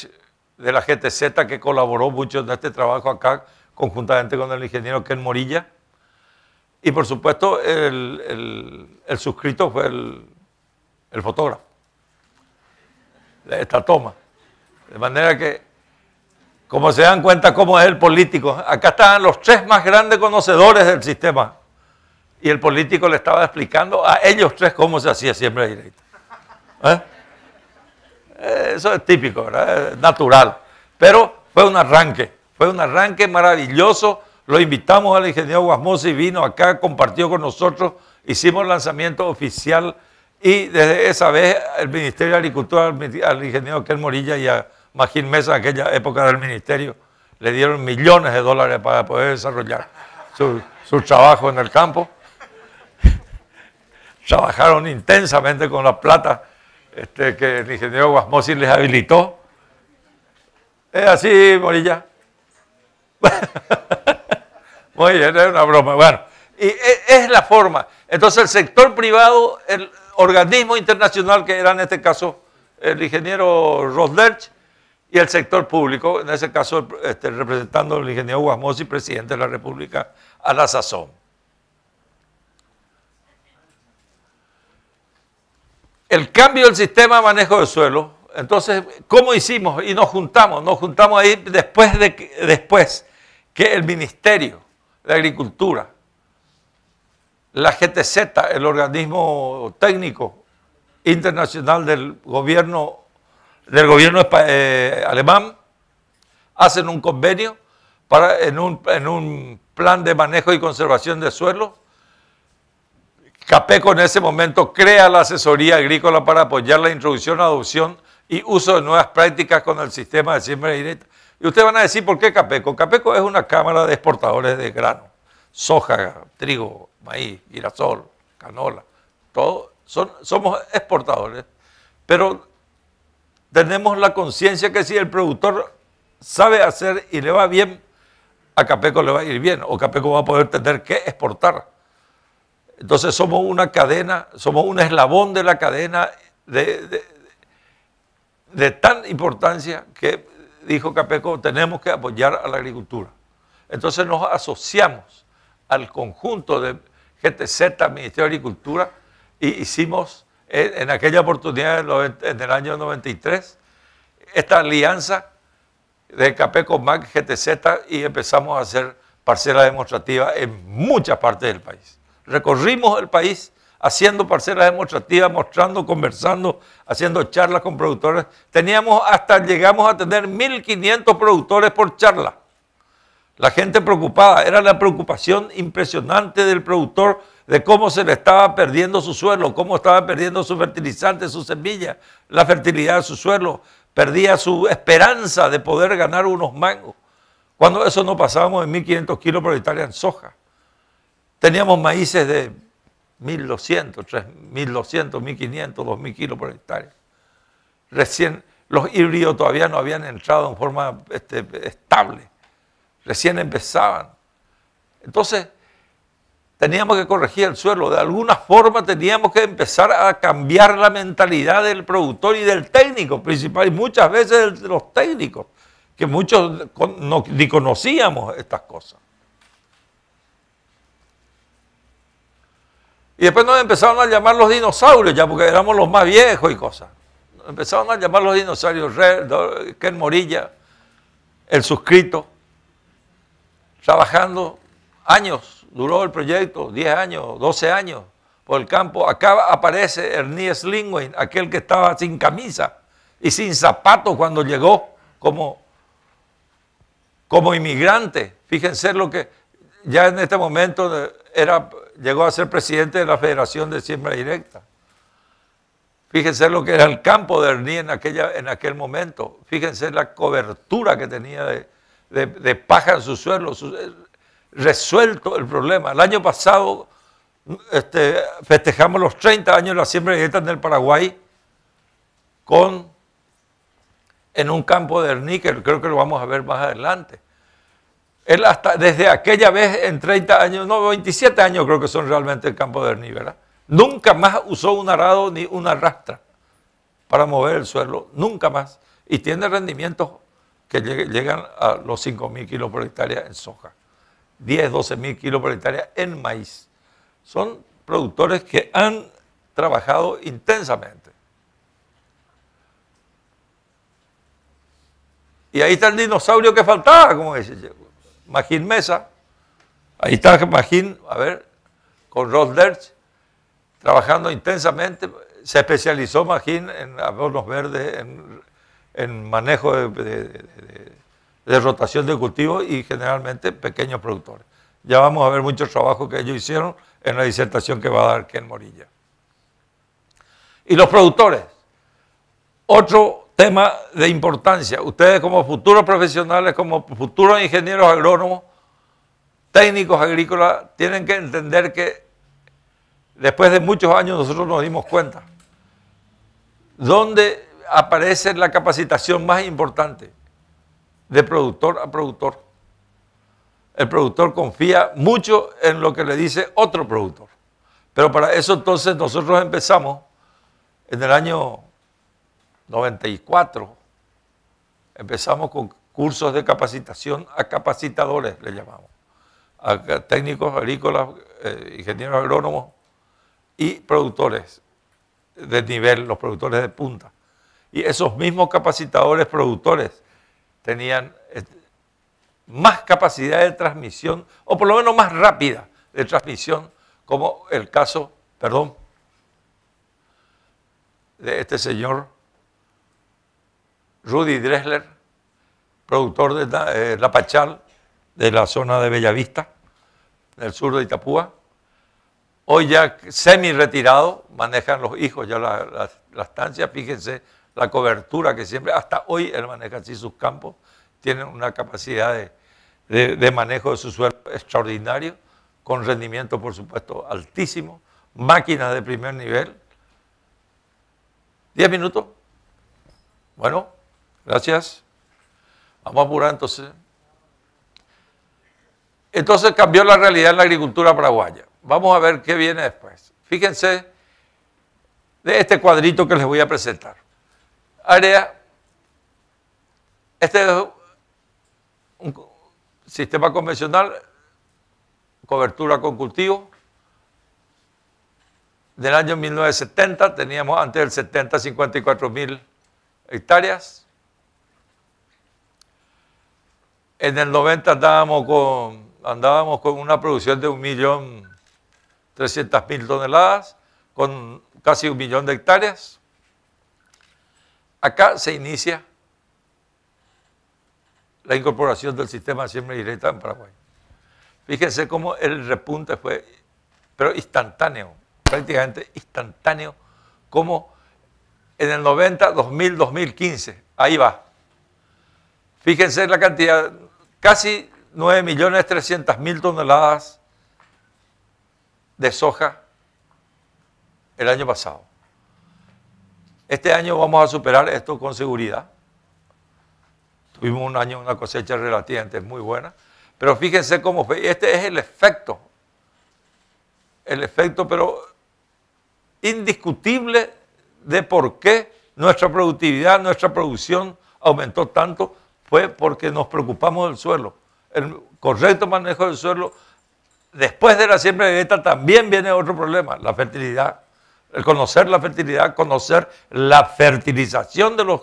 la GTZ, que colaboró mucho en este trabajo acá, conjuntamente con el ingeniero Ken Morilla. Y por supuesto, el, suscrito fue el, el fotógrafo de esta toma. De manera que, como se dan cuenta cómo es el político, acá están los tres más grandes conocedores del sistema y el político le estaba explicando a ellos tres cómo se hacía siempre directo. ¿Eh? Eso es típico, ¿verdad? natural. Pero fue un arranque, fue un arranque maravilloso. Lo invitamos al ingeniero y vino acá, compartió con nosotros, hicimos lanzamiento oficial y desde esa vez el Ministerio de Agricultura, al ingeniero Aquel Morilla y a Magín Mesa, en aquella época del Ministerio, le dieron millones de dólares para poder desarrollar su, su trabajo en el campo trabajaron intensamente con la plata este, que el ingeniero Guasmosi les habilitó. Es así, Morilla. Muy bien, es una broma. Bueno, y e, es la forma. Entonces el sector privado, el organismo internacional que era en este caso el ingeniero Roslerch y el sector público, en ese caso este, representando al ingeniero Guasmosi, presidente de la República, a la sazón. el cambio del sistema de manejo de suelo. Entonces, ¿cómo hicimos? Y nos juntamos, nos juntamos ahí después, de, después que el Ministerio de Agricultura, la GTZ, el organismo técnico internacional del gobierno, del gobierno eh, alemán, hacen un convenio para, en, un, en un plan de manejo y conservación de suelos Capeco en ese momento crea la asesoría agrícola para apoyar la introducción, adopción y uso de nuevas prácticas con el sistema de siembra directa. Y ustedes van a decir, ¿por qué Capeco? Capeco es una cámara de exportadores de grano, soja, trigo, maíz, girasol, canola, todo. somos exportadores, pero tenemos la conciencia que si el productor sabe hacer y le va bien, a Capeco le va a ir bien, o Capeco va a poder tener que exportar. Entonces somos una cadena, somos un eslabón de la cadena de, tan importancia que dijo Capeco, tenemos que apoyar a la agricultura. Entonces nos asociamos al conjunto de GTZ, Ministerio de Agricultura, y e hicimos en, aquella oportunidad, en el año 93, esta alianza de Capeco MAC, GTZ, y empezamos a hacer parcela demostrativa en muchas partes del país recorrimos el país haciendo parcelas demostrativas, mostrando, conversando, haciendo charlas con productores. Teníamos hasta, llegamos a tener 1.500 productores por charla. La gente preocupada, era la preocupación impresionante del productor de cómo se le estaba perdiendo su suelo, cómo estaba perdiendo su fertilizante, su semilla, la fertilidad de su suelo, perdía su esperanza de poder ganar unos mangos. Cuando eso no pasábamos de 1.500 kilos por hectárea en soja. Teníamos maíces de 1.200, 3.200, 1.500, 2.000 kilos por hectárea. Recién los híbridos todavía no habían entrado en forma este, estable. Recién empezaban. Entonces, teníamos que corregir el suelo. De alguna forma teníamos que empezar a cambiar la mentalidad del productor y del técnico principal, y muchas veces de los técnicos, que muchos ni conocíamos estas cosas. Y después nos empezaron a llamar los dinosaurios, ya porque éramos los más viejos y cosas. empezaron a llamar los dinosaurios, Red, Ken Morilla, el suscrito, trabajando años, duró el proyecto, 10 años, 12 años, por el campo. Acá aparece Ernie Slingway, aquel que estaba sin camisa y sin zapatos cuando llegó como, como inmigrante. Fíjense lo que ya en este momento era llegó a ser presidente de la Federación de Siembra Directa. Fíjense lo que era el campo de Erní en, aquella, en aquel momento. Fíjense la cobertura que tenía de, paja en su suelo. Eh, resuelto el problema. El año pasado este, festejamos los 30 años de la siembra directa en el Paraguay con, en un campo de que Creo que lo vamos a ver más adelante. Él hasta desde aquella vez en 30 años, no, 27 años creo que son realmente el campo de Ernie, ¿verdad? Nunca más usó un arado ni una rastra para mover el suelo, nunca más. Y tiene rendimientos que llegan a los 5.000 kilos por hectárea en soja, 10, 12.000 kilos por hectárea en maíz. Son productores que han trabajado intensamente. Y ahí está el dinosaurio que faltaba, como dice Magín Mesa. Ahí está Magín, a ver, con Ross Lerch, trabajando intensamente. Se especializó Magín en abonos verdes, en, manejo de, rotación de cultivos y generalmente pequeños productores. Ya vamos a ver mucho trabajo que ellos hicieron en la disertación que va a dar Ken Morilla. Y los productores. Otro tema de importancia. Ustedes como futuros profesionales, como futuros ingenieros agrónomos, técnicos agrícolas, tienen que entender que después de muchos años nosotros nos dimos cuenta dónde aparece la capacitación más importante de productor a productor. El productor confía mucho en lo que le dice otro productor. Pero para eso entonces nosotros empezamos en el año 94, empezamos con cursos de capacitación a capacitadores, le llamamos, a técnicos agrícolas, eh, ingenieros agrónomos y productores de nivel, los productores de punta. Y esos mismos capacitadores productores tenían eh, más capacidad de transmisión, o por lo menos más rápida de transmisión, como el caso, perdón, de este señor Rudy Dressler, productor de eh, La Pachal, de la zona de Bellavista, del sur de Itapúa. Hoy ya semi retirado, manejan los hijos ya la, estancia, fíjense la cobertura que siempre, hasta hoy él maneja así sus campos, tiene una capacidad de, manejo de su suelo extraordinario, con rendimiento por supuesto altísimo, máquinas de primer nivel. ¿Diez minutos? Bueno, Gracias. Vamos a apurar entonces. Entonces cambió la realidad en la agricultura paraguaya. Vamos a ver qué viene después. Fíjense de este cuadrito que les voy a presentar. Área, este es un sistema convencional, cobertura con cultivo. Del año 1970 teníamos antes del 70 54 mil hectáreas. En el 90 andábamos con, andábamos con una producción de 1.300.000 toneladas, con casi un millón de hectáreas. Acá se inicia la incorporación del sistema de siembra directa en Paraguay. Fíjense cómo el repunte fue, pero instantáneo, prácticamente instantáneo, como en el 90, 2000, 2015, ahí va. Fíjense la cantidad, casi 9.300.000 toneladas de soja el año pasado. Este año vamos a superar esto con seguridad. Tuvimos un año, una cosecha relativamente muy buena. Pero fíjense cómo fue. Este es el efecto. El efecto, pero indiscutible de por qué nuestra productividad, nuestra producción aumentó tanto fue porque nos preocupamos del suelo. El correcto manejo del suelo, después de la siembra de dieta también viene otro problema, la fertilidad. El conocer la fertilidad, conocer la fertilización de los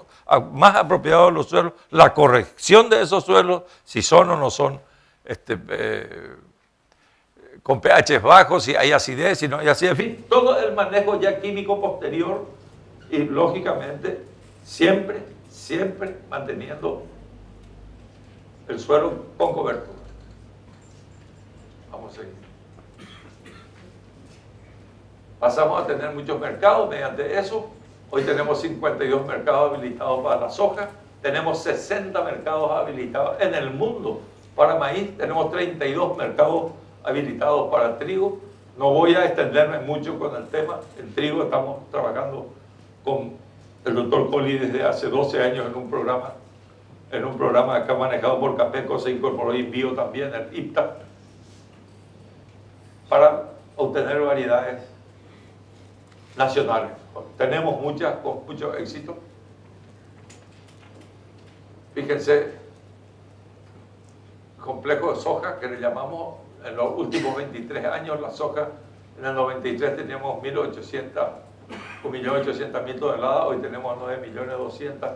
más apropiados de los suelos, la corrección de esos suelos, si son o no son este, eh, con pH bajos, si hay acidez, si no hay acidez, en fin, todo el manejo ya químico posterior y lógicamente siempre, siempre manteniendo el suelo con cobertura. Vamos a seguir. Pasamos a tener muchos mercados mediante eso. Hoy tenemos 52 mercados habilitados para la soja. Tenemos 60 mercados habilitados en el mundo para maíz. Tenemos 32 mercados habilitados para trigo. No voy a extenderme mucho con el tema. El trigo estamos trabajando con el doctor Colli desde hace 12 años en un programa en un programa acá manejado por Capeco, se incorporó invío también, el IPTA, para obtener variedades nacionales. Tenemos muchas con mucho éxito. Fíjense, complejo de soja, que le llamamos en los últimos 23 años la soja, en el 93 teníamos 1.800 1.800.000 toneladas, hoy tenemos 9.200.000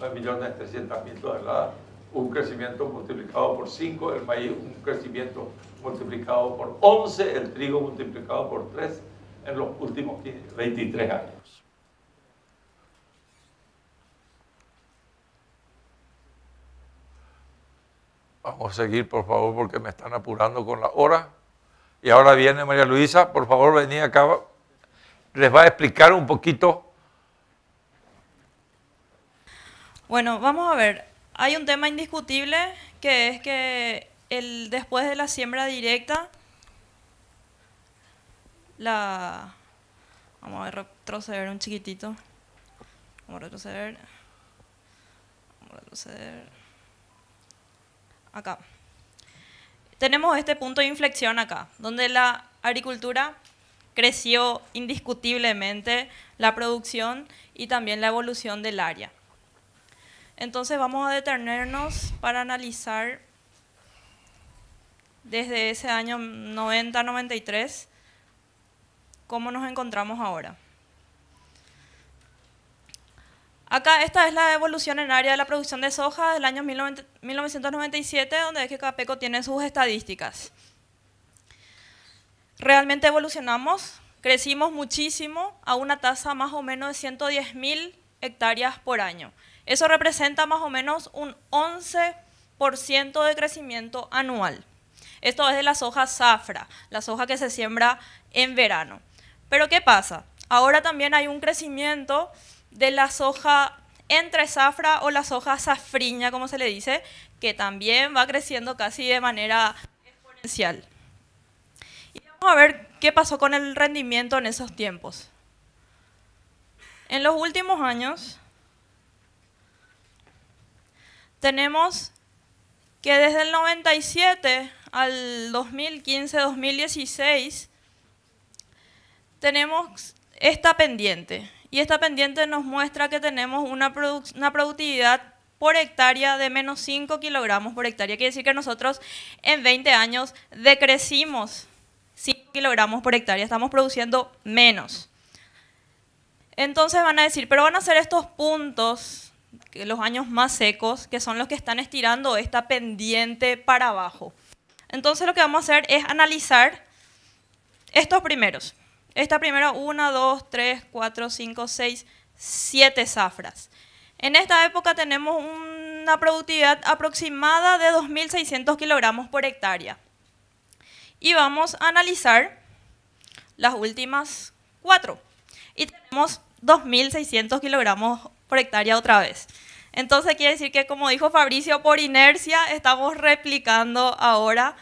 9.300.000 toneladas, un crecimiento multiplicado por 5 el maíz, un crecimiento multiplicado por 11 el trigo, multiplicado por 3 en los últimos 23 años. Vamos a seguir, por favor, porque me están apurando con la hora. Y ahora viene María Luisa, por favor, vení acá. Les va a explicar un poquito Bueno, vamos a ver. Hay un tema indiscutible que es que el, después de la siembra directa, la... Vamos a retroceder un chiquitito. Vamos a retroceder. Vamos a retroceder. Acá. Tenemos este punto de inflexión acá, donde la agricultura creció indiscutiblemente, la producción y también la evolución del área. Entonces vamos a detenernos para analizar desde ese año 90-93 cómo nos encontramos ahora. Acá esta es la evolución en área de la producción de soja del año 1997, donde es que Capeco tiene sus estadísticas. Realmente evolucionamos, crecimos muchísimo a una tasa más o menos de 110.000 hectáreas por año. Eso representa más o menos un 11% de crecimiento anual. Esto es de la soja safra la soja que se siembra en verano. Pero ¿qué pasa? Ahora también hay un crecimiento de la soja entre safra o la soja safriña, como se le dice, que también va creciendo casi de manera exponencial. Y vamos a ver qué pasó con el rendimiento en esos tiempos. En los últimos años, tenemos que desde el 97 al 2015-2016 tenemos esta pendiente. Y esta pendiente nos muestra que tenemos una, una productividad por hectárea de menos 5 kilogramos por hectárea. Quiere decir que nosotros en 20 años decrecimos 5 kilogramos por hectárea, estamos produciendo menos. Entonces van a decir, pero van a ser estos puntos los años más secos, que son los que están estirando esta pendiente para abajo. Entonces lo que vamos a hacer es analizar estos primeros. Esta primera 1, 2, 3, 4, 5, 6, 7 zafras. En esta época tenemos una productividad aproximada de 2.600 kilogramos por hectárea. Y vamos a analizar las últimas cuatro. Y tenemos 2.600 kilogramos por hectárea otra vez. Entonces quiere decir que, como dijo Fabricio, por inercia estamos replicando ahora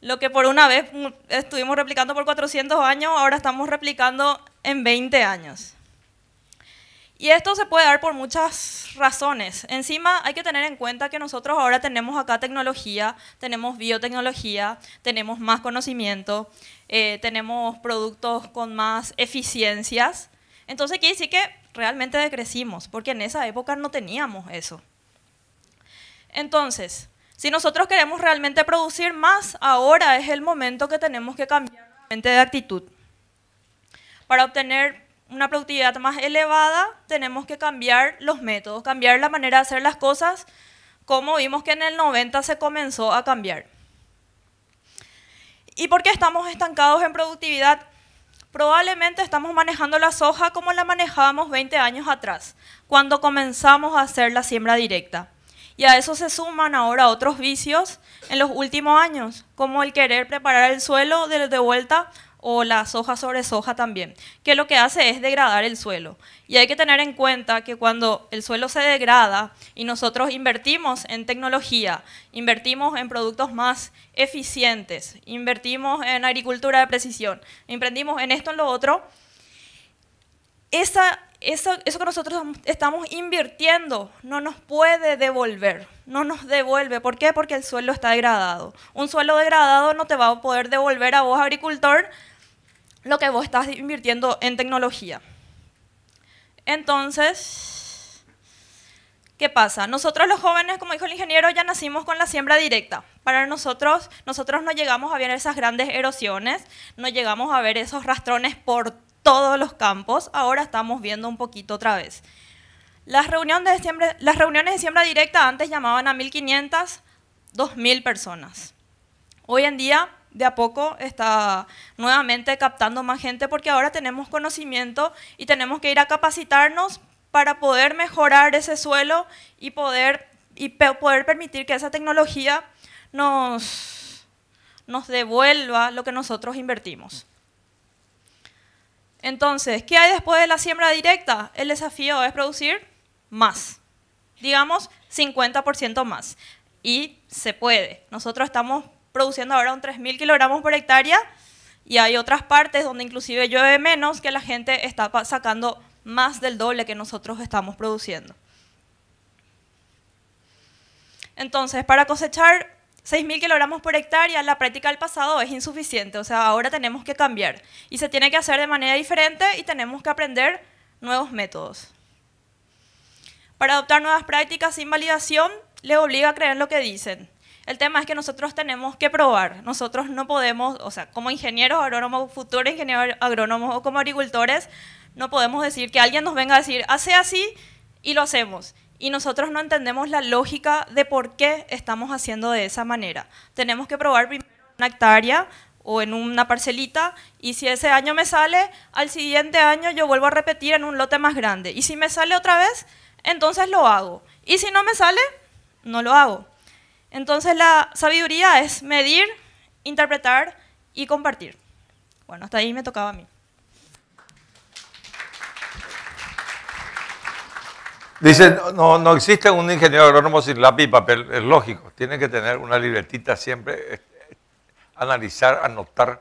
lo que por una vez estuvimos replicando por 400 años, ahora estamos replicando en 20 años. Y esto se puede dar por muchas razones. Encima hay que tener en cuenta que nosotros ahora tenemos acá tecnología, tenemos biotecnología, tenemos más conocimiento, eh, tenemos productos con más eficiencias. Entonces quiere decir que realmente decrecimos, porque en esa época no teníamos eso. Entonces, si nosotros queremos realmente producir más, ahora es el momento que tenemos que cambiar de actitud. Para obtener una productividad más elevada, tenemos que cambiar los métodos, cambiar la manera de hacer las cosas, como vimos que en el 90 se comenzó a cambiar. ¿Y por qué estamos estancados en productividad? Probablemente estamos manejando la soja como la manejábamos 20 años atrás, cuando comenzamos a hacer la siembra directa. Y a eso se suman ahora otros vicios en los últimos años, como el querer preparar el suelo de, vuelta o la soja sobre soja también, que lo que hace es degradar el suelo. Y hay que tener en cuenta que cuando el suelo se degrada y nosotros invertimos en tecnología, invertimos en productos más eficientes, invertimos en agricultura de precisión, emprendimos en esto, en lo otro, eso, eso que nosotros estamos invirtiendo no nos puede devolver, no nos devuelve. ¿Por qué? Porque el suelo está degradado. Un suelo degradado no te va a poder devolver a vos, agricultor, lo que vos estás invirtiendo en tecnología. Entonces, ¿qué pasa? Nosotros los jóvenes, como dijo el ingeniero, ya nacimos con la siembra directa. Para nosotros, nosotros no llegamos a ver esas grandes erosiones, no llegamos a ver esos rastrones por todos los campos. Ahora estamos viendo un poquito otra vez. Las reuniones de siembra, las reuniones de siembra directa antes llamaban a 1.500, 2.000 personas. Hoy en día de a poco está nuevamente captando más gente porque ahora tenemos conocimiento y tenemos que ir a capacitarnos para poder mejorar ese suelo y poder, y poder permitir que esa tecnología nos, nos devuelva lo que nosotros invertimos. Entonces, ¿qué hay después de la siembra directa? El desafío es producir más, digamos 50% más. Y se puede. Nosotros estamos produciendo ahora un 3.000 kilogramos por hectárea y hay otras partes donde inclusive llueve menos que la gente está sacando más del doble que nosotros estamos produciendo. Entonces, para cosechar 6.000 kilogramos por hectárea, la práctica del pasado es insuficiente, o sea, ahora tenemos que cambiar. Y se tiene que hacer de manera diferente y tenemos que aprender nuevos métodos. Para adoptar nuevas prácticas sin validación, les obliga a creer lo que dicen. El tema es que nosotros tenemos que probar. Nosotros no podemos, o sea, como ingenieros agrónomos, futuros ingenieros agrónomos o como agricultores, no podemos decir que alguien nos venga a decir, hace así y lo hacemos. Y nosotros no entendemos la lógica de por qué estamos haciendo de esa manera. Tenemos que probar primero una hectárea o en una parcelita y si ese año me sale, al siguiente año yo vuelvo a repetir en un lote más grande. Y si me sale otra vez, entonces lo hago. Y si no me sale, no lo hago. Entonces la sabiduría es medir, interpretar y compartir. Bueno, hasta ahí me tocaba a mí. Dice, no, existe un ingeniero agrónomo sin lápiz y papel, es lógico. Tiene que tener una libretita siempre, este, analizar, anotar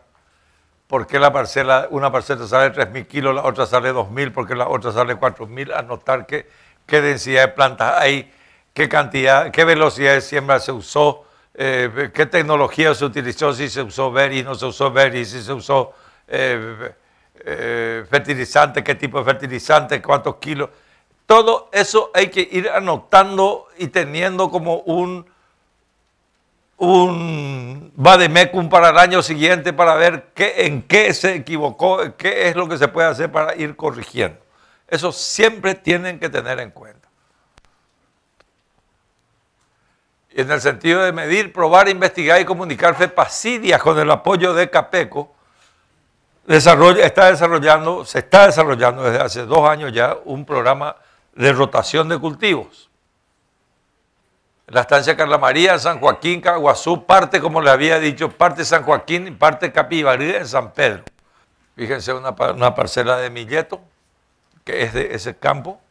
por qué la parcela, una parcela sale 3.000 kilos, la otra sale 2.000, por qué la otra sale 4.000, anotar qué, qué densidad de plantas hay, qué cantidad, qué velocidad de siembra se usó, eh, qué tecnología se utilizó, si se usó ver y no se usó ver y si se usó eh, eh, fertilizante, qué tipo de fertilizante, cuántos kilos. Todo eso hay que ir anotando y teniendo como un, un vademecum para el año siguiente para ver qué, en qué se equivocó, qué es lo que se puede hacer para ir corrigiendo. Eso siempre tienen que tener en cuenta. en el sentido de medir, probar, investigar y comunicar FEPACIDIA con el apoyo de CAPECO, está desarrollando, se está desarrollando desde hace dos años ya un programa de rotación de cultivos. La estancia Carla María, San Joaquín, Caguazú, parte, como le había dicho, parte San Joaquín y parte Capibarí en San Pedro. Fíjense una, una parcela de Milleto, que es de ese campo,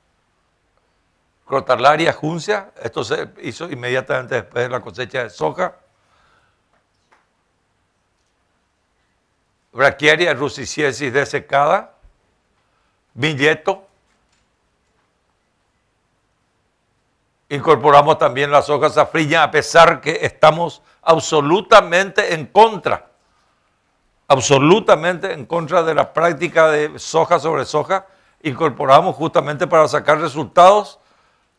crotalaria, juncia. Esto se hizo inmediatamente después de la cosecha de soja. Brachiaria rusiciesis desecada. milleto, Incorporamos también las hojas safriña, a pesar que estamos absolutamente en contra, absolutamente en contra de la práctica de soja sobre soja. Incorporamos justamente para sacar resultados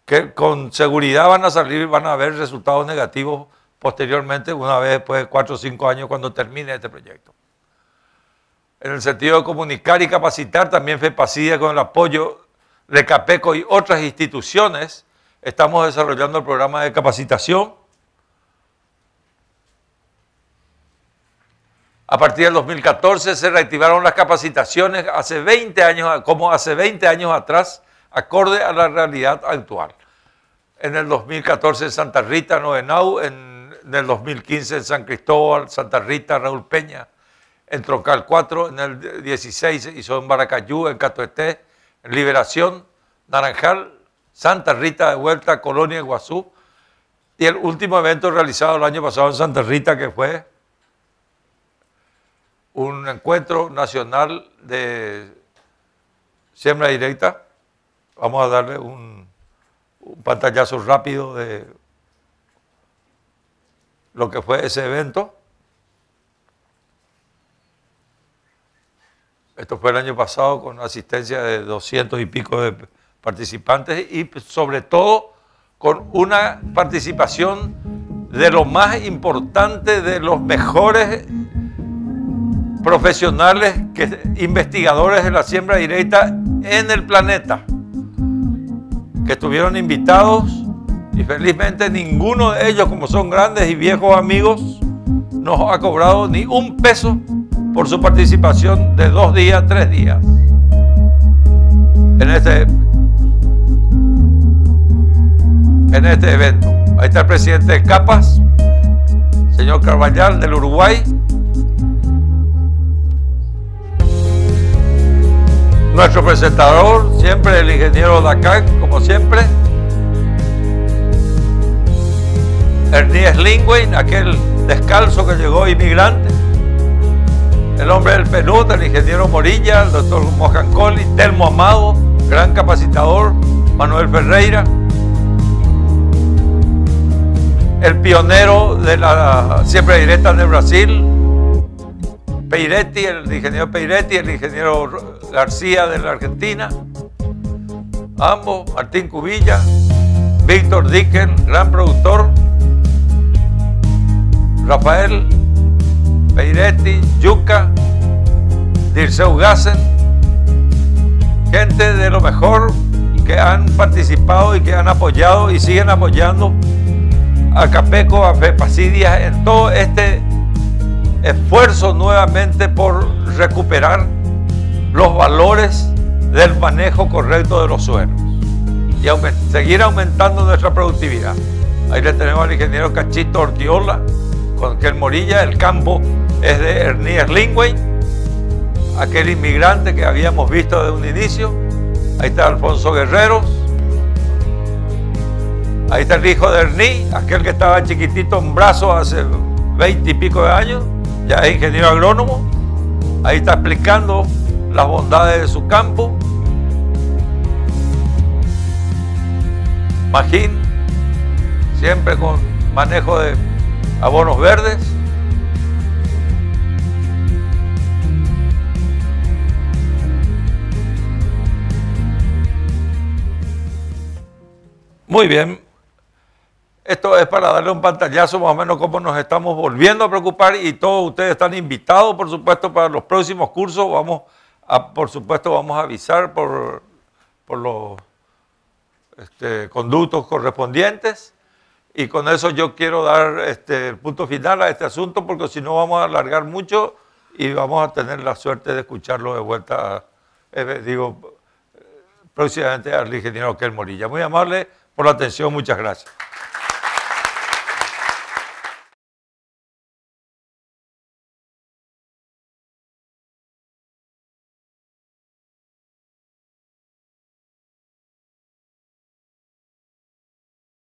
que con seguridad van a salir y van a haber resultados negativos posteriormente, una vez después de cuatro o cinco años cuando termine este proyecto. En el sentido de comunicar y capacitar, también FEPACIDA con el apoyo de CAPECO y otras instituciones, estamos desarrollando el programa de capacitación. A partir del 2014 se reactivaron las capacitaciones hace 20 años, como hace 20 años atrás, acorde a la realidad actual en el 2014 en Santa Rita, Novenau, en, el 2015 en San Cristóbal, Santa Rita, Raúl Peña, en Trocal 4, en el 16 hizo en Baracayú, en Catoeté, en Liberación, Naranjal, Santa Rita de vuelta, Colonia, Guazú y el último evento realizado el año pasado en Santa Rita, que fue un encuentro nacional de siembra directa. Vamos a darle un un pantallazo rápido de lo que fue ese evento. Esto fue el año pasado con asistencia de doscientos y pico de participantes y sobre todo con una participación de lo más importante, de los mejores profesionales, que, investigadores de la siembra directa en el planeta que estuvieron invitados y felizmente ninguno de ellos, como son grandes y viejos amigos, nos ha cobrado ni un peso por su participación de dos días, tres días en este, en este evento. Ahí está el presidente de Capas, señor Carballal del Uruguay. nuestro presentador, siempre el ingeniero Dakar, como siempre. Ernest Lingwin, aquel descalzo que llegó inmigrante. El hombre del Peluta, el ingeniero Morilla, el doctor Mojancoli, Telmo Amado, gran capacitador, Manuel Ferreira. El pionero de la siempre directa de Brasil, Peiretti, el ingeniero Peiretti, el ingeniero García de la Argentina, ambos, Martín Cubilla, Víctor Dicken, gran productor, Rafael Peiretti, Yuca, Dirceu Gassen, gente de lo mejor que han participado y que han apoyado y siguen apoyando a Capeco, a Fepasidias en todo este esfuerzo nuevamente por recuperar los valores del manejo correcto de los suelos y seguir aumentando nuestra productividad. Ahí le tenemos al ingeniero Cachito Ortiola, con aquel Morilla, el campo es de Ernie Lingway, aquel inmigrante que habíamos visto desde un inicio. Ahí está Alfonso Guerreros. Ahí está el hijo de Ernie, aquel que estaba chiquitito en brazos hace veinte y pico de años, ya es ingeniero agrónomo. Ahí está explicando las bondades de su campo. Magín, siempre con manejo de abonos verdes. Muy bien, esto es para darle un pantallazo más o menos cómo nos estamos volviendo a preocupar y todos ustedes están invitados, por supuesto, para los próximos cursos. Vamos Ah, por supuesto, vamos a avisar por, por los este, conductos correspondientes. Y con eso yo quiero dar este, el punto final a este asunto, porque si no vamos a alargar mucho y vamos a tener la suerte de escucharlo de vuelta, eh, eh, digo, eh, próximamente al ingeniero Aquel Morilla. Muy amable por la atención, muchas gracias.